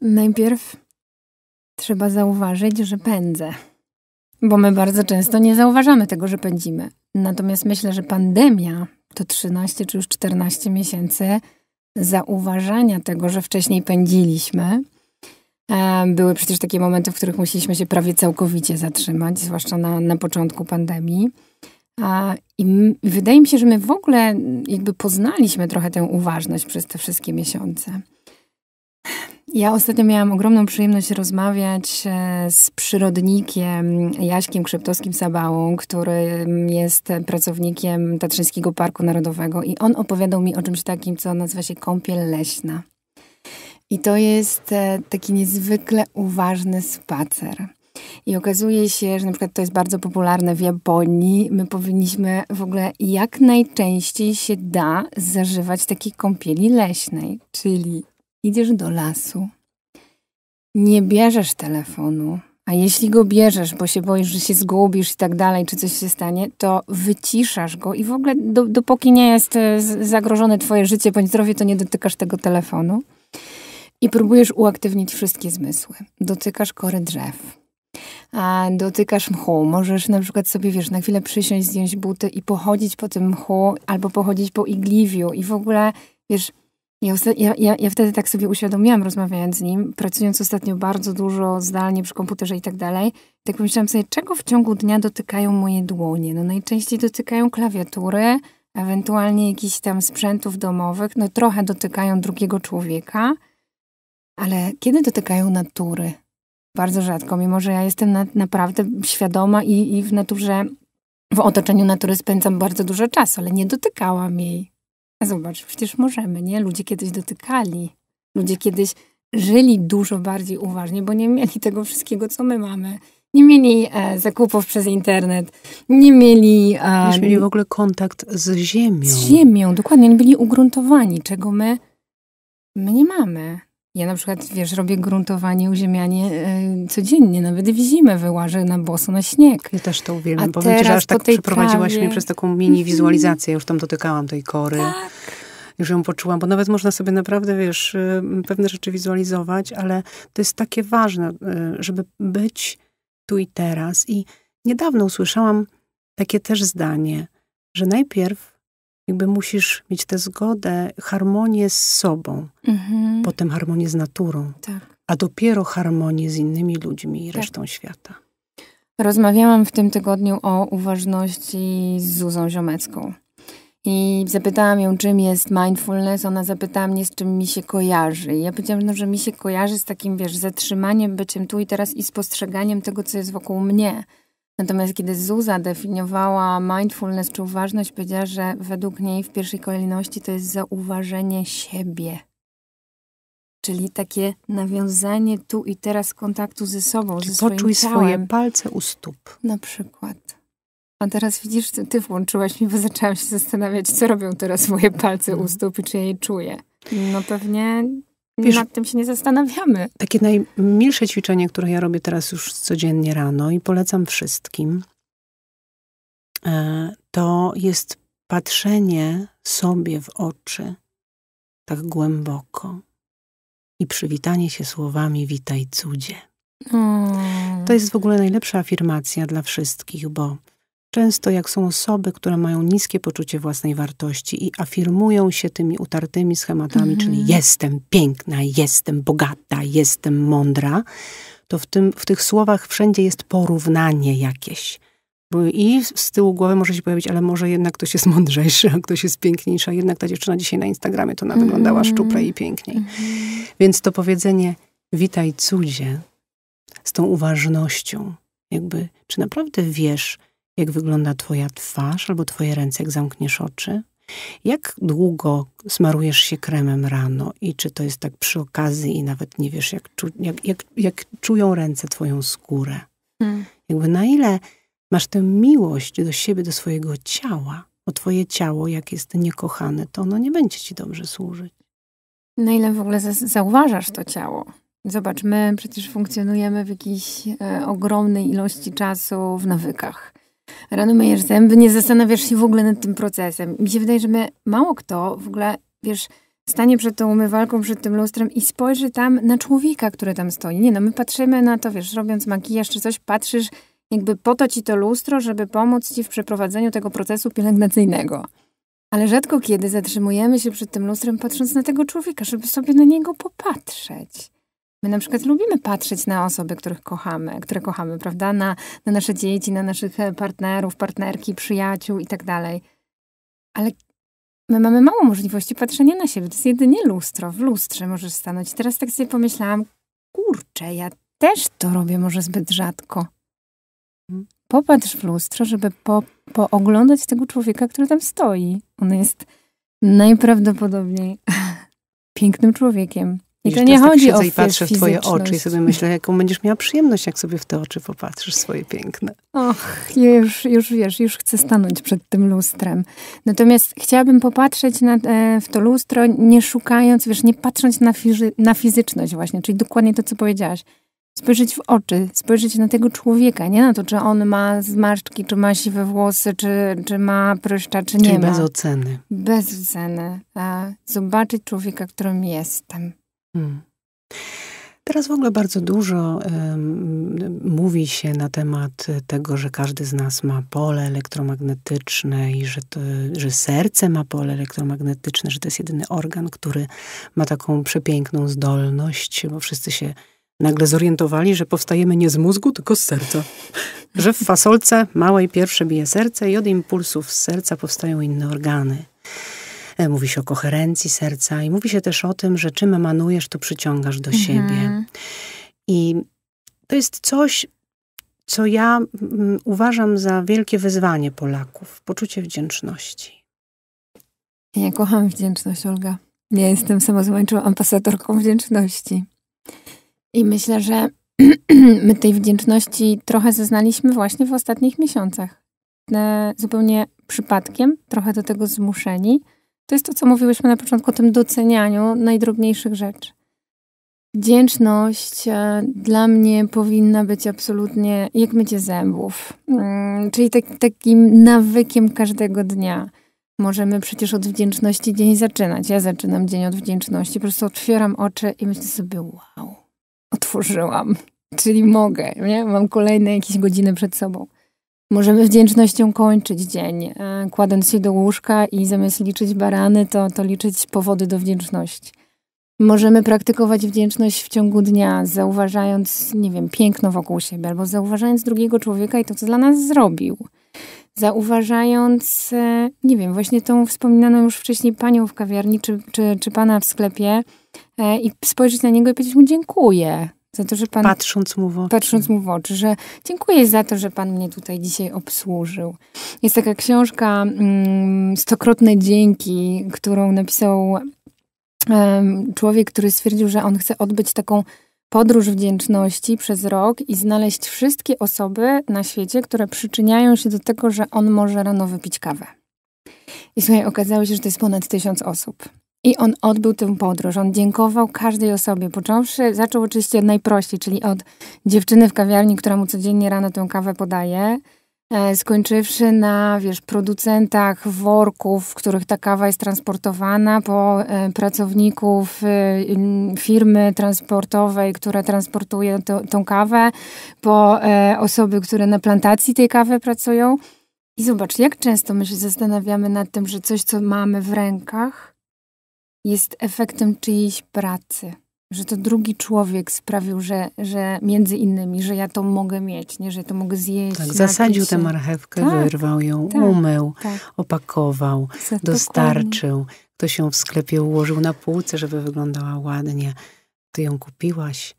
Najpierw trzeba zauważyć, że pędzę. Bo my bardzo często nie zauważamy tego, że pędzimy. Natomiast myślę, że pandemia to 13 czy już 14 miesięcy zauważania tego, że wcześniej pędziliśmy. E, były przecież takie momenty, w których musieliśmy się prawie całkowicie zatrzymać, zwłaszcza na, na początku pandemii. I wydaje mi się, że my w ogóle jakby poznaliśmy trochę tę uważność przez te wszystkie miesiące. Ja ostatnio miałam ogromną przyjemność rozmawiać e, z przyrodnikiem Jaśkiem Krzeptowskim-Sabałą, który jest pracownikiem Tatrzyńskiego Parku Narodowego i on opowiadał mi o czymś takim, co nazywa się kąpiel leśna. I to jest e, taki niezwykle uważny spacer i okazuje się, że na przykład to jest bardzo popularne w Japonii. My powinniśmy w ogóle jak najczęściej się da zażywać takiej kąpieli leśnej, czyli idziesz do lasu, nie bierzesz telefonu, a jeśli go bierzesz, bo się boisz, że się zgubisz i tak dalej, czy coś się stanie, to wyciszasz go i w ogóle do, dopóki nie jest e, zagrożone twoje życie bądź zdrowie, to nie dotykasz tego telefonu. I próbujesz uaktywnić wszystkie zmysły. Dotykasz kory drzew, a dotykasz mchu. Możesz na przykład sobie, wiesz, na chwilę przysiąść, zdjąć buty i pochodzić po tym mchu, albo pochodzić po igliwiu i w ogóle, wiesz, ja, ja, ja wtedy tak sobie uświadomiłam, rozmawiając z nim, pracując ostatnio bardzo dużo zdalnie przy komputerze i tak dalej, tak pomyślałam sobie, czego w ciągu dnia dotykają moje dłonie? No najczęściej dotykają klawiatury, ewentualnie jakichś tam sprzętów domowych, no trochę dotykają drugiego człowieka, ale kiedy dotykają natury? Bardzo rzadko, mimo że ja jestem na, naprawdę świadoma i, i w naturze, w otoczeniu natury spędzam bardzo dużo czasu, ale nie dotykałam jej. zobacz, przecież możemy, nie? Ludzie kiedyś dotykali. Ludzie kiedyś żyli dużo bardziej uważnie, bo nie mieli tego wszystkiego, co my mamy. Nie mieli e, zakupów przez internet, nie mieli. E, nie mieli w ogóle kontakt z ziemią. Z ziemią, dokładnie. Oni byli ugruntowani, czego my, my nie mamy. Ja na przykład, wiesz, robię gruntowanie, uziemianie e, codziennie, nawet w zimę wyłażę na boso, na śnieg. Ja też to uwielbiam. A Powiem że aż tak przeprowadziłaś trawie... mnie przez taką mini mhm. wizualizację. Już tam dotykałam tej kory. Tak. Już ją poczułam, bo nawet można sobie naprawdę, wiesz, e, pewne rzeczy wizualizować, ale to jest takie ważne, e, żeby być tu i teraz. I niedawno usłyszałam takie też zdanie, że najpierw jakby musisz mieć tę zgodę, harmonię z sobą, mhm. potem harmonię z naturą, tak. a dopiero harmonię z innymi ludźmi i tak. resztą świata. Rozmawiałam w tym tygodniu o uważności z Zuzą Ziomecką. I zapytałam ją, czym jest mindfulness. Ona zapytała mnie, z czym mi się kojarzy. I ja powiedziałam, no, że mi się kojarzy z takim, wiesz, zatrzymaniem, byciem tu i teraz i spostrzeganiem tego, co jest wokół mnie. Natomiast kiedy Zuza definiowała mindfulness czy uważność, powiedziała, że według niej w pierwszej kolejności to jest zauważenie siebie. Czyli takie nawiązanie tu i teraz kontaktu ze sobą, Czyli ze swoim poczuj ciałem. swoje palce u stóp. Na przykład. A teraz widzisz, ty włączyłaś mi, bo zaczęłam się zastanawiać, co robią teraz moje palce u mhm. stóp i czy je czuję. No pewnie Wiesz, nad tym się nie zastanawiamy. Takie najmilsze ćwiczenie, które ja robię teraz już codziennie rano i polecam wszystkim, e, to jest patrzenie sobie w oczy tak głęboko i przywitanie się słowami witaj cudzie. Mm. To jest w ogóle najlepsza afirmacja dla wszystkich, bo Często jak są osoby, które mają niskie poczucie własnej wartości i afirmują się tymi utartymi schematami, czyli mhm. jestem piękna, jestem bogata, jestem mądra, to w, tym, w tych słowach wszędzie jest porównanie jakieś. I z tyłu głowy może się pojawić, ale może jednak ktoś jest mądrzejszy, a ktoś jest piękniejszy, a jednak ta dziewczyna dzisiaj na Instagramie to ona mhm. mm. wyglądała szczuplej i piękniej. Mm. Więc to powiedzenie witaj cudzie z tą uważnością, jakby czy naprawdę wiesz, jak wygląda Twoja twarz albo Twoje ręce, jak zamkniesz oczy. Jak długo smarujesz się kremem rano i czy to jest tak przy okazji i nawet nie wiesz, jak, czu, jak, jak, jak czują ręce Twoją skórę? Hmm. Jakby na ile masz tę miłość do siebie, do swojego ciała, bo Twoje ciało, jak jest niekochane, to ono nie będzie Ci dobrze służyć. Na ile w ogóle zauważasz to ciało? Zobacz, my przecież funkcjonujemy w jakiejś e, ogromnej ilości czasu w nawykach rano myjesz zęby, nie zastanawiasz się w ogóle nad tym procesem. Mi się wydaje, że my, mało kto w ogóle, wiesz, stanie przed tą umywalką, przed tym lustrem i spojrzy tam na człowieka, który tam stoi. Nie no, my patrzymy na to, wiesz, robiąc makijaż czy coś, patrzysz jakby po to ci to lustro, żeby pomóc ci w przeprowadzeniu tego procesu pielęgnacyjnego. Ale rzadko kiedy zatrzymujemy się przed tym lustrem, patrząc na tego człowieka, żeby sobie na niego popatrzeć. My na przykład lubimy patrzeć na osoby, których kochamy, które kochamy, prawda? Na, na nasze dzieci, na naszych e, partnerów, partnerki, przyjaciół i tak dalej. Ale my mamy mało możliwości patrzenia na siebie. To jest jedynie lustro. W lustrze możesz stanąć. teraz tak sobie pomyślałam, kurczę, ja też to robię może zbyt rzadko. Mhm. Popatrz w lustro, żeby po, pooglądać tego człowieka, który tam stoi. On jest najprawdopodobniej [laughs] pięknym człowiekiem i to nie tak chodzi tak o i patrzę w twoje oczy i sobie myślę, jaką będziesz miała przyjemność, jak sobie w te oczy popatrzysz swoje piękne. Och, już, już wiesz, już chcę stanąć przed tym lustrem. Natomiast chciałabym popatrzeć na, w to lustro, nie szukając, wiesz, nie patrząc na, fizy na fizyczność właśnie, czyli dokładnie to, co powiedziałaś. Spojrzeć w oczy, spojrzeć na tego człowieka, nie na to, czy on ma zmarszczki, czy ma siwe włosy, czy, czy ma pryszcza, czy czyli nie ma. bez oceny. Bez oceny. zobaczyć człowieka, którym jestem. Hmm. Teraz w ogóle bardzo dużo mówi się na temat tego, że każdy z nas ma pole elektromagnetyczne i że, to, że serce ma pole elektromagnetyczne, że to jest jedyny organ, który ma taką przepiękną zdolność, bo wszyscy się nagle zorientowali, że powstajemy nie z mózgu, tylko z serca. że w fasolce małej pierwsze bije serce i od impulsów z serca powstają inne organy. E, mówi się o koherencji serca i mówi się też o tym, że czym emanujesz, to przyciągasz do mhm. siebie. I to jest coś, co ja uważam za wielkie wyzwanie Polaków poczucie wdzięczności. Ja kocham wdzięczność, Olga. Ja jestem samozwańczą ambasadorką wdzięczności. I myślę, że [clears throat] my tej wdzięczności trochę zeznaliśmy właśnie w ostatnich miesiącach. E, zupełnie przypadkiem, trochę do tego zmuszeni to jest to, co mówiłyśmy na początku o tym docenianiu najdrobniejszych rzeczy. Wdzięczność e, dla mnie powinna być absolutnie jak mycie zębów, mm, czyli tak, takim nawykiem każdego dnia. Możemy przecież od wdzięczności dzień zaczynać. Ja zaczynam dzień od wdzięczności, po prostu otwieram oczy i myślę sobie, wow, otworzyłam, czyli mogę, nie? mam kolejne jakieś godziny przed sobą. Możemy wdzięcznością kończyć dzień, e, kładąc się do łóżka i zamiast liczyć barany, to, to liczyć powody do wdzięczności. Możemy praktykować wdzięczność w ciągu dnia, zauważając, nie wiem, piękno wokół siebie, albo zauważając drugiego człowieka i to, co dla nas zrobił. Zauważając, e, nie wiem, właśnie tą wspominaną już wcześniej panią w kawiarni czy, czy, czy pana w sklepie e, i spojrzeć na niego i powiedzieć mu dziękuję. Za to, że pan, patrząc mu w oczy. Patrząc mu w oczy, że dziękuję za to, że pan mnie tutaj dzisiaj obsłużył. Jest taka książka mm, Stokrotne dzięki, którą napisał człowiek, który stwierdził, że on chce odbyć taką podróż wdzięczności przez rok i znaleźć wszystkie osoby na świecie, które przyczyniają się do tego, że on może rano wypić kawę. I słuchaj, okazało się, że to jest ponad tysiąc osób. I on odbył tę podróż. On dziękował każdej osobie. Począwszy, zaczął oczywiście od najprościej, czyli od dziewczyny w kawiarni, która mu codziennie rano tę kawę podaje, e, skończywszy na, wiesz, producentach worków, w których ta kawa jest transportowana, po e, pracowników e, firmy transportowej, która transportuje to, tą kawę, po osoby, które na plantacji tej kawy pracują. I zobacz, jak często my się zastanawiamy nad tym, że coś, co mamy w rękach, jest efektem czyjejś pracy, że to drugi człowiek sprawił, że, że między innymi, że ja to mogę mieć, nie, że ja to mogę zjeść. Tak, zasadził tę marchewkę, tak, wyrwał ją, tak, tak. umył, tak. opakował, Za dostarczył. Ktoś ją w sklepie ułożył na półce, żeby wyglądała ładnie. Ty ją kupiłaś.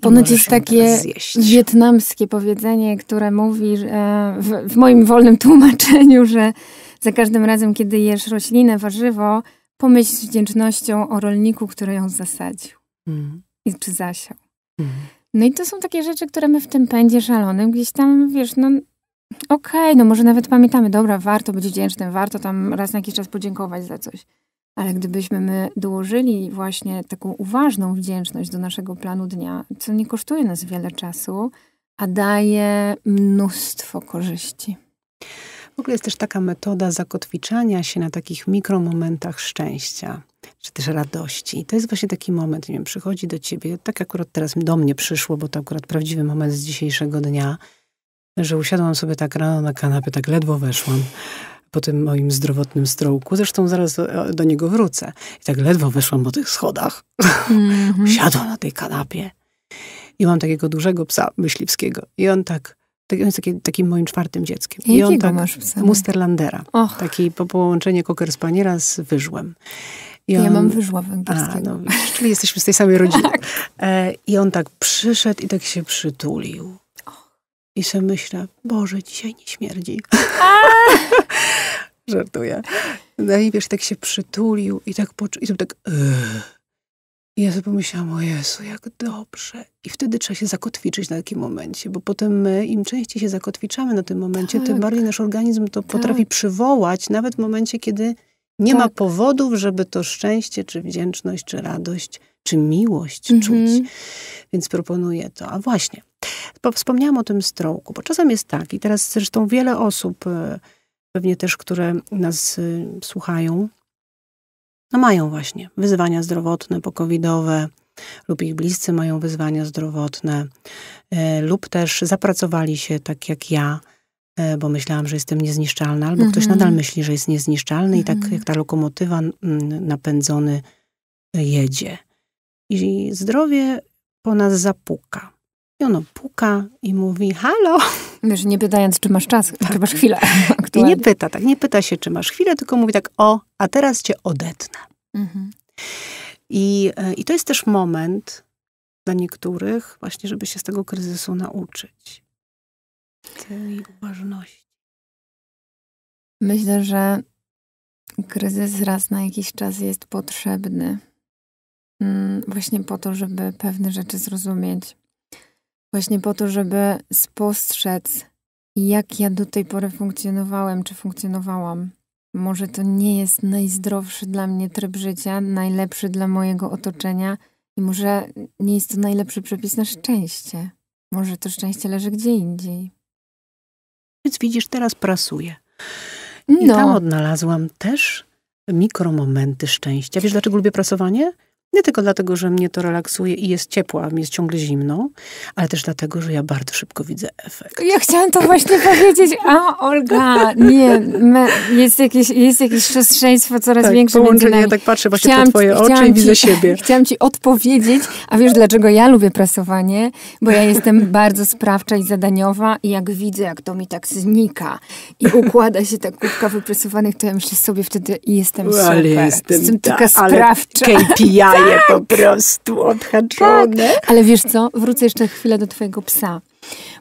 Ponoć jest takie wietnamskie powiedzenie, które mówi e, w, w moim wolnym tłumaczeniu, że za każdym razem, kiedy jesz roślinę, warzywo, pomyśl z wdzięcznością o rolniku, który ją zasadził mm. i czy zasiał. Mm. No i to są takie rzeczy, które my w tym pędzie szalonym gdzieś tam, wiesz, no okej, okay, no może nawet pamiętamy, dobra, warto być wdzięcznym, warto tam raz na jakiś czas podziękować za coś. Ale gdybyśmy my dołożyli właśnie taką uważną wdzięczność do naszego planu dnia, co nie kosztuje nas wiele czasu, a daje mnóstwo korzyści. W ogóle jest też taka metoda zakotwiczania się na takich mikromomentach szczęścia, czy też radości. I to jest właśnie taki moment, nie wiem, przychodzi do ciebie, tak akurat teraz do mnie przyszło, bo to akurat prawdziwy moment z dzisiejszego dnia, że usiadłam sobie tak rano na kanapie, tak ledwo weszłam po tym moim zdrowotnym strołku. Zresztą zaraz do, do niego wrócę. I tak ledwo weszłam po tych schodach. Mm -hmm. [laughs] Usiadłam na tej kanapie. I mam takiego dużego psa myśliwskiego. I on tak tak, on jest taki, takim moim czwartym dzieckiem. I, I on tak, masz psa? Musterlandera. Och. Taki po połączenie koker z wyżłem. I on, ja mam wyżła węgierskiego. No, czyli jesteśmy z tej samej rodziny. [laughs] Tak. E, I on tak przyszedł i tak się przytulił. I sobie myślę, Boże, dzisiaj nie śmierdzi. [laughs] Żartuję. No i wiesz, tak się przytulił i tak poczuł, i tak... Yy i ja sobie pomyślałam, o Jezu, jak dobrze. I wtedy trzeba się zakotwiczyć na takim momencie, bo potem my e, im częściej się zakotwiczamy na tym momencie, tak. tym bardziej nasz organizm to tak. potrafi przywołać, nawet w momencie, kiedy nie tak. ma powodów, żeby to szczęście, czy wdzięczność, czy radość, czy miłość mhm. czuć. Więc proponuję to. A właśnie, wspomniałam o tym strołku, bo czasem jest tak, i teraz zresztą wiele osób, e, pewnie też, które nas e, słuchają, no mają właśnie wyzwania zdrowotne, pokowidowe, lub ich bliscy mają wyzwania zdrowotne, e, lub też zapracowali się tak jak ja, e, bo myślałam, że jestem niezniszczalna, albo ktoś mhm. nadal myśli, że jest niezniszczalny i tak mhm. jak ta lokomotywa mm, napędzony jedzie. I zdrowie po nas zapuka. I ono puka i mówi: Halo, Wiesz, nie pytając, czy masz czas, tak. czy masz chwilę. [laughs] I nie pyta, tak, nie pyta się, czy masz chwilę, tylko mówi tak, o, a teraz cię odetnę. Mhm. I, e, I to jest też moment dla niektórych właśnie, żeby się z tego kryzysu nauczyć. Tej uważności. Myślę, że kryzys raz na jakiś czas jest potrzebny. Mm, właśnie po to, żeby pewne rzeczy zrozumieć. Właśnie po to, żeby spostrzec, jak ja do tej pory funkcjonowałem, czy funkcjonowałam. Może to nie jest najzdrowszy dla mnie tryb życia, najlepszy dla mojego otoczenia i może nie jest to najlepszy przepis na szczęście. Może to szczęście leży gdzie indziej. Więc widzisz, teraz prasuję. I no. tam odnalazłam też mikromomenty szczęścia. Wiesz, dlaczego lubię prasowanie? Nie tylko dlatego, że mnie to relaksuje i jest ciepło, a mi jest ciągle zimno, ale też dlatego, że ja bardzo szybko widzę efekt. Ja chciałam to właśnie powiedzieć. A, Olga, nie, jest jakieś, jest jakieś przestrzeństwo coraz tak, większe połączenie, między nami. Ja tak patrzę właśnie chciałam, po twoje oczy i widzę ci, siebie. Chciałam ci odpowiedzieć, a wiesz dlaczego ja lubię prasowanie? Bo ja jestem bardzo sprawcza i zadaniowa i jak widzę, jak to mi tak znika i układa się ta kubka wyprasowanych, to ja myślę sobie wtedy i jestem super. Ale jestem, jestem taka ta, sprawcza. KPI tak. po prostu odhaczone. Tak. Ale wiesz co, wrócę jeszcze chwilę do twojego psa.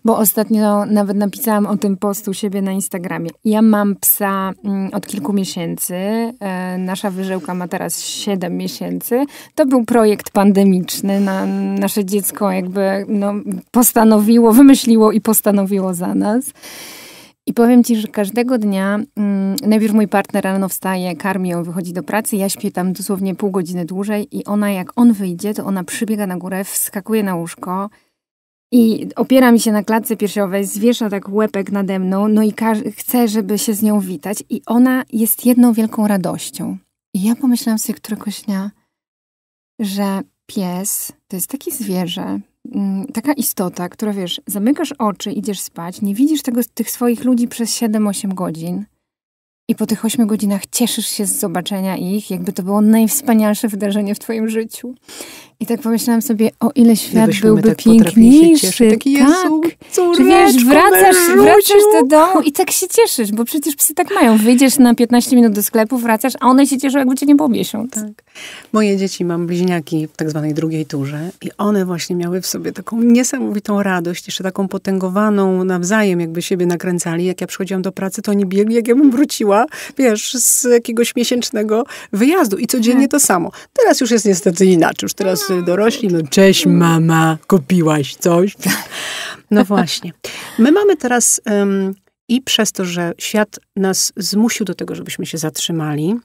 Bo ostatnio nawet napisałam o tym postu siebie na Instagramie. Ja mam psa mm, od kilku miesięcy. E, nasza wyżełka ma teraz 7 miesięcy. To był projekt pandemiczny. Na, nasze dziecko jakby no, postanowiło, wymyśliło i postanowiło za nas. I powiem ci, że każdego dnia mm, najpierw mój partner rano wstaje, karmi ją, wychodzi do pracy, ja śpię tam dosłownie pół godziny dłużej i ona jak on wyjdzie, to ona przybiega na górę, wskakuje na łóżko i opiera mi się na klatce piersiowej, zwiesza tak łepek nade mną, no i chce, żeby się z nią witać i ona jest jedną wielką radością. I ja pomyślałam sobie któregoś dnia, że pies to jest takie zwierzę, Mm, taka istota, która wiesz, zamykasz oczy, idziesz spać, nie widzisz tego, tych swoich ludzi przez 7-8 godzin i po tych 8 godzinach cieszysz się z zobaczenia ich, jakby to było najwspanialsze wydarzenie w twoim życiu. I tak pomyślałam sobie, o ile świat Gdybyśmy byłby tak piękniejszy. Taki tak, Jezu, wiesz, wracasz, wracasz do domu i tak się cieszysz, bo przecież psy tak mają. Wyjdziesz na 15 minut do sklepu, wracasz, a one się cieszą, jakby cię nie było miesiąc. Tak. Moje dzieci, mam bliźniaki w tak zwanej drugiej turze i one właśnie miały w sobie taką niesamowitą radość, jeszcze taką potęgowaną nawzajem, jakby siebie nakręcali. Jak ja przychodziłam do pracy, to oni biegli, jak ja bym wróciła, wiesz, z jakiegoś miesięcznego wyjazdu i codziennie tak. to samo. Teraz już jest niestety inaczej, już teraz dorośli, no cześć mama, kupiłaś coś. [laughs] No właśnie. My mamy teraz um, i przez to, że świat nas zmusił do tego, żebyśmy się zatrzymali,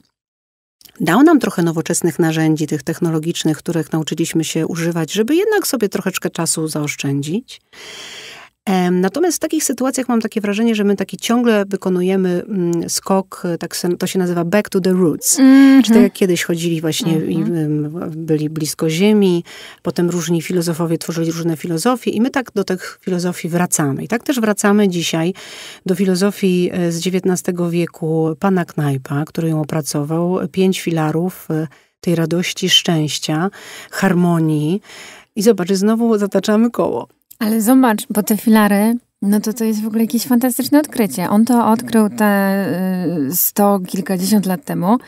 dał nam trochę nowoczesnych narzędzi, tych technologicznych, których nauczyliśmy się używać, żeby jednak sobie troszeczkę czasu zaoszczędzić. Natomiast w takich sytuacjach mam takie wrażenie, że my taki ciągle wykonujemy mm, skok, e, tak to się nazywa back to the roots. Mm -hmm. tak mhm. jak kiedyś chodzili właśnie, mm -hmm. byli blisko ziemi, potem różni filozofowie tworzyli różne filozofie i my tak do tych filozofii wracamy. I tak też wracamy dzisiaj do filozofii e, z XIX wieku pana Knajpa, który ją opracował. Pięć filarów e, tej radości, szczęścia, harmonii. I zobacz, znowu zataczamy koło. Ale zobacz, bo te filary, no to to jest w ogóle jakieś fantastyczne odkrycie. On to odkrył te y, sto kilkadziesiąt lat temu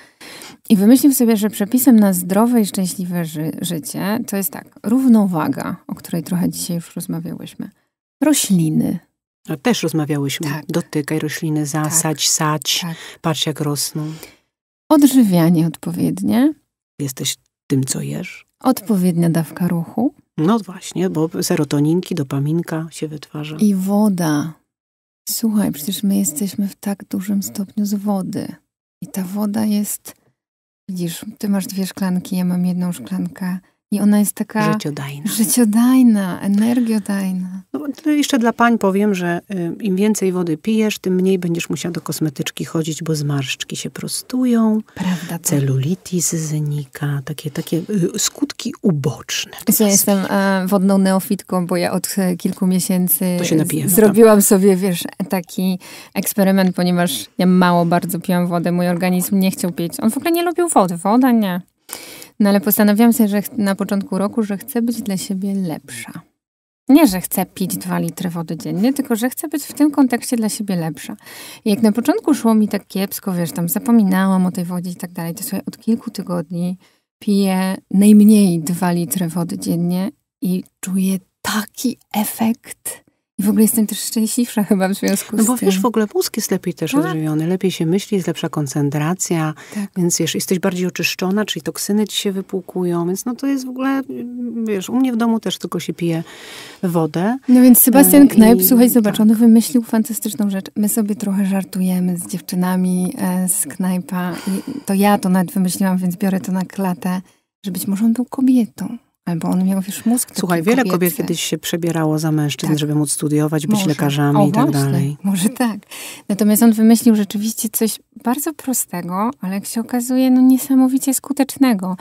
i wymyślił sobie, że przepisem na zdrowe i szczęśliwe ży życie to jest tak, równowaga, o której trochę dzisiaj już rozmawiałyśmy. Rośliny, no, też rozmawiałyśmy. Tak. Dotykaj rośliny, zasadź, tak. sać, tak. patrz jak rosną. Odżywianie odpowiednie. Jesteś tym, co jesz. Odpowiednia dawka ruchu. No właśnie, bo serotoninki, dopaminka się wytwarza. I woda. Słuchaj, przecież my jesteśmy w tak dużym stopniu z wody. I ta woda jest. Widzisz, ty masz dwie szklanki, ja mam jedną szklankę. I ona jest taka... Życiodajna. Życiodajna, energiodajna. No, jeszcze dla pań powiem, że y, im więcej wody pijesz, tym mniej będziesz musiała do kosmetyczki chodzić, bo zmarszczki się prostują. Prawda. Tak. Celulitis znika. Takie, takie y, skutki uboczne. Ja jestem e, wodną neofitką, bo ja od e, kilku miesięcy napiję, tak. zrobiłam sobie, wiesz, taki eksperyment, ponieważ ja mało bardzo piłam wodę. Mój organizm nie chciał pić. On w ogóle nie lubił wody. Woda nie. No ale postanowiłam sobie, że na początku roku, że chcę być dla siebie lepsza. Nie, że chcę pić dwa litry wody dziennie, tylko że chcę być w tym kontekście dla siebie lepsza. I jak na początku szło mi tak kiepsko, wiesz, tam zapominałam o tej wodzie i tak dalej, to sobie od kilku tygodni piję najmniej dwa litry wody dziennie i czuję taki efekt i w ogóle jestem też szczęśliwsza chyba w związku no z tym. No bo wiesz, w ogóle mózg jest lepiej też tak. odżywiony, lepiej się myśli, jest lepsza koncentracja, tak. więc wiesz, jesteś bardziej oczyszczona, czyli toksyny ci się wypłukują, więc no to jest w ogóle, wiesz, u mnie w domu też tylko się pije wodę. No więc Sebastian no Knajp, I, słuchaj, tak. zobacz, tak. on wymyślił fantastyczną rzecz. My sobie trochę żartujemy z dziewczynami e, z knajpa. I to ja to nawet wymyśliłam, więc biorę to na klatę, że być może on był kobietą. Bo on miał, wiesz, mózg Słuchaj, wiele kobiet kiedyś się przebierało za mężczyzn, tak. żeby móc studiować, być Może. lekarzami o, i tak właśnie. dalej. Może tak. Natomiast on wymyślił rzeczywiście coś bardzo prostego, ale jak się okazuje, no niesamowicie skutecznego.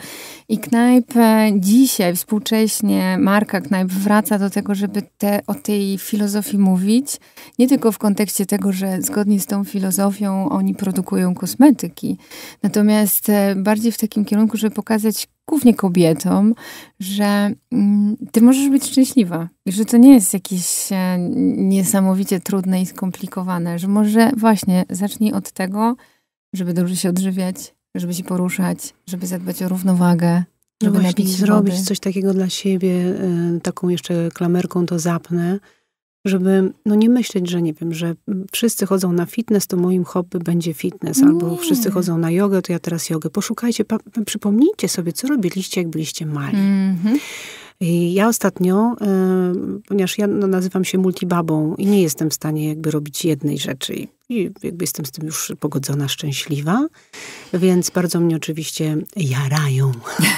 I knajp e, dzisiaj, współcześnie, marka knajp wraca do tego, żeby te, o tej filozofii mówić. Nie tylko w kontekście tego, że zgodnie z tą filozofią oni produkują kosmetyki. Natomiast e, bardziej w takim kierunku, żeby pokazać, głównie kobietom, że mm, ty możesz być szczęśliwa, że to nie jest jakieś e, niesamowicie trudne i skomplikowane, że może właśnie zacznij od tego, żeby dobrze się odżywiać, żeby się poruszać, żeby zadbać o równowagę, no żeby no właśnie, napić zrobić wody. coś takiego dla siebie, e, taką jeszcze klamerką to zapnę żeby no nie myśleć, że nie wiem, że wszyscy chodzą na fitness, to moim hobby będzie fitness, nie. albo wszyscy chodzą na jogę, to ja teraz jogę. Poszukajcie, przypomnijcie sobie, co robiliście, jak byliście mali. Mm -hmm. I ja ostatnio, y, ponieważ ja no, nazywam się multibabą i nie jestem w stanie jakby robić jednej rzeczy i jakby jestem z tym już pogodzona, szczęśliwa, więc bardzo mnie oczywiście jarają [laughs]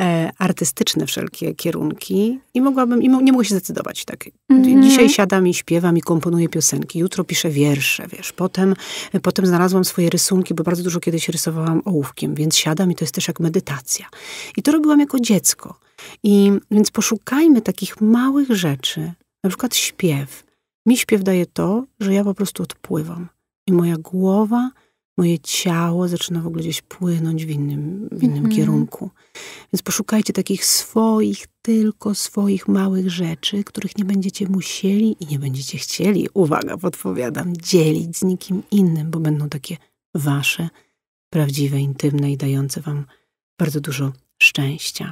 E, artystyczne wszelkie kierunki i mogłabym, i nie mogę się zdecydować, tak. Mm -hmm. Dzisiaj siadam i śpiewam i komponuję piosenki, jutro piszę wiersze, wiesz. Potem, e, potem znalazłam swoje rysunki, bo bardzo dużo kiedyś rysowałam ołówkiem, więc siadam i to jest też jak medytacja. I to robiłam jako dziecko. I więc poszukajmy takich małych rzeczy, na przykład śpiew. Mi śpiew daje to, że ja po prostu odpływam. I moja głowa moje ciało zaczyna w ogóle gdzieś płynąć w innym, w innym mm -hmm. kierunku. Więc poszukajcie takich swoich, tylko swoich małych rzeczy, których nie będziecie musieli i nie będziecie chcieli, uwaga, podpowiadam, dzielić z nikim innym, bo będą takie wasze, prawdziwe, intymne i dające wam bardzo dużo szczęścia.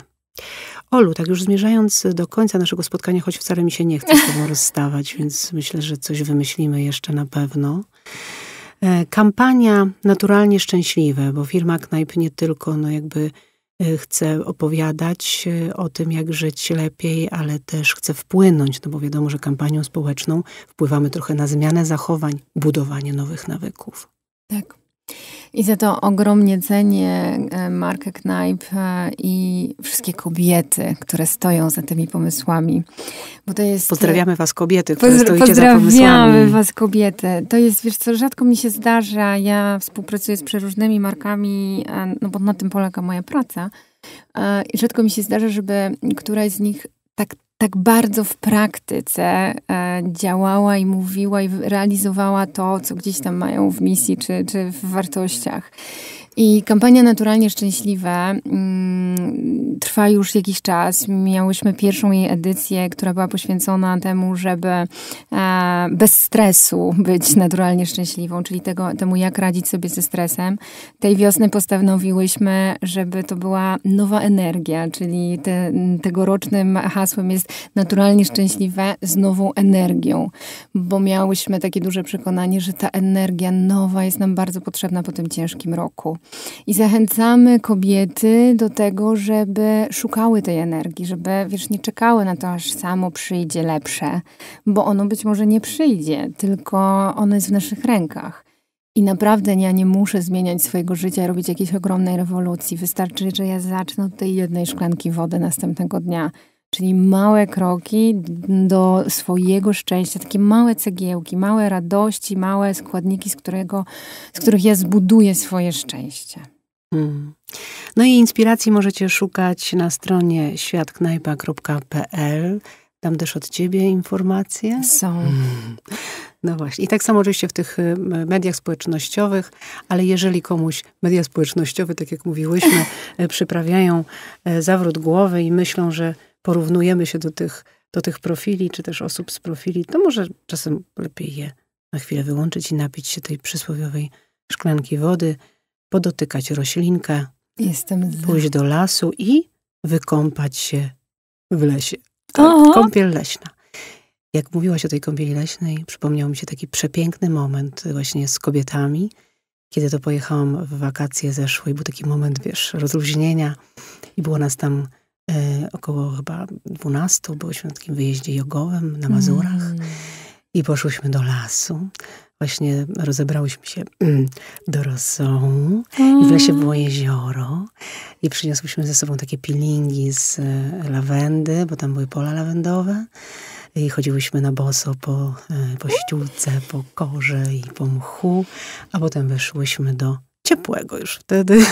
Olu, tak już zmierzając do końca naszego spotkania, choć wcale mi się nie chce z tobą [laughs] rozstawać, więc myślę, że coś wymyślimy jeszcze na pewno. E, kampania Naturalnie Szczęśliwe, bo firma Knajp nie tylko no jakby e, chce opowiadać e, o tym, jak żyć lepiej, ale też chce wpłynąć, no bo wiadomo, że kampanią społeczną wpływamy trochę na zmianę zachowań, budowanie nowych nawyków. Tak. I za to ogromnie cenię e, markę Knajp e, i wszystkie kobiety, które stoją za tymi pomysłami. Bo to jest... Pozdrawiamy was kobiety, które pozdra- stoicie za pomysłami. Pozdrawiamy was kobiety. To jest, wiesz co, rzadko mi się zdarza. Ja współpracuję z przeróżnymi markami, e, no bo na tym polega moja praca. I rzadko mi się zdarza, żeby któraś z nich tak tak bardzo w praktyce e, działała i mówiła i realizowała to, co gdzieś tam mają w misji czy, czy w wartościach. I kampania Naturalnie Szczęśliwe mm, trwa już jakiś czas. Miałyśmy pierwszą jej edycję, która była poświęcona temu, żeby e, bez stresu być naturalnie szczęśliwą, czyli tego, temu, jak radzić sobie ze stresem. Tej wiosny postanowiłyśmy, żeby to była nowa energia, czyli te, tegorocznym hasłem jest naturalnie szczęśliwe z nową energią, bo miałyśmy takie duże przekonanie, że ta energia nowa jest nam bardzo potrzebna po tym ciężkim roku. I zachęcamy kobiety do tego, żeby szukały tej energii, żeby wiesz, nie czekały na to, aż samo przyjdzie lepsze, bo ono być może nie przyjdzie, tylko ono jest w naszych rękach. I naprawdę ja nie muszę zmieniać swojego życia, robić jakiejś ogromnej rewolucji. Wystarczy, że ja zacznę od tej jednej szklanki wody następnego dnia. Czyli małe kroki do swojego szczęścia, takie małe cegiełki, małe radości, małe składniki, z, którego, z których ja zbuduję swoje szczęście. Hmm. No i inspiracji możecie szukać na stronie światknajpa.pl. Tam też od ciebie informacje? Są. Hmm. No właśnie. I tak samo oczywiście w tych y, mediach społecznościowych, ale jeżeli komuś media społecznościowe, tak jak mówiłyśmy, [laughs] y, przyprawiają y, zawrót głowy i myślą, że porównujemy się do tych, do tych profili, czy też osób z profili, to może czasem lepiej je na chwilę wyłączyć i napić się tej przysłowiowej szklanki wody, podotykać roślinkę, Jestem pójść do lasu i wykąpać się w lesie. Tak, Oho. Kąpiel leśna. Jak mówiłaś o tej kąpieli leśnej, przypomniał mi się taki przepiękny moment właśnie z kobietami, kiedy to pojechałam w wakacje zeszłe i był taki moment, wiesz, rozluźnienia i było nas tam E, około chyba 12, byliśmy na takim wyjeździe jogowym na mm. Mazurach mm. i poszłyśmy do lasu. Właśnie rozebrałyśmy się [clears throat] do Rosą mm. i w lesie mm. było jezioro i przyniosłyśmy ze sobą takie peelingi z e, lawendy, bo tam były pola lawendowe i chodziłyśmy na boso po, e, po ściółce, po korze i po mchu, a potem weszłyśmy do ciepłego już wtedy [laughs]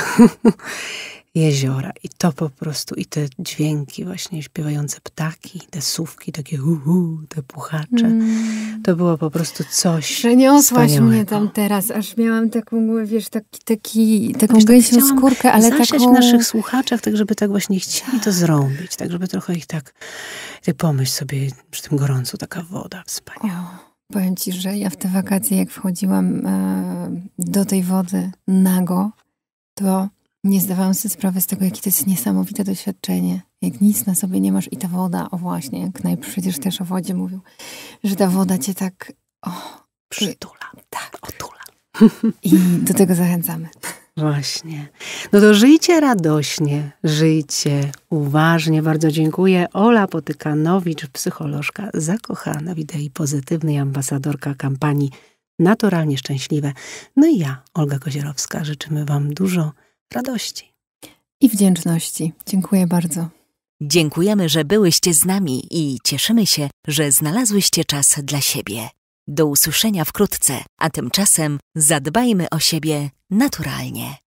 jeziora. I to po prostu, i te dźwięki właśnie śpiewające ptaki, te sówki, takie uhu, te puchacze. Mm. To było po prostu coś Przeniosłaś mnie tam teraz, aż miałam taką, wiesz, taki, taki, taką wiesz, tak gęsią skórkę, ale taką... w naszych słuchaczach, tak żeby tak właśnie chcieli to zrobić, tak żeby trochę ich tak, tak pomyśl sobie przy tym gorącu, taka woda wspaniała. Powiem ci, że ja w te wakacje, jak wchodziłam e, do tej wody nago, to nie zdawałam sobie sprawy z tego, jakie to jest niesamowite doświadczenie. Jak nic na sobie nie masz i ta woda, o właśnie, jak Knajp przecież też o wodzie mówił, że ta woda cię tak o, przytula, i, tak, otula. [laughs] I do tego zachęcamy. Właśnie. No to żyjcie radośnie, żyjcie uważnie. Bardzo dziękuję. Ola Potykanowicz, psycholożka zakochana w idei pozytywnej, ambasadorka kampanii Naturalnie Szczęśliwe. No i ja, Olga Kozierowska, życzymy Wam dużo radości. I wdzięczności. Dziękuję bardzo. Dziękujemy, że byłyście z nami i cieszymy się, że znalazłyście czas dla siebie. Do usłyszenia wkrótce, a tymczasem zadbajmy o siebie naturalnie.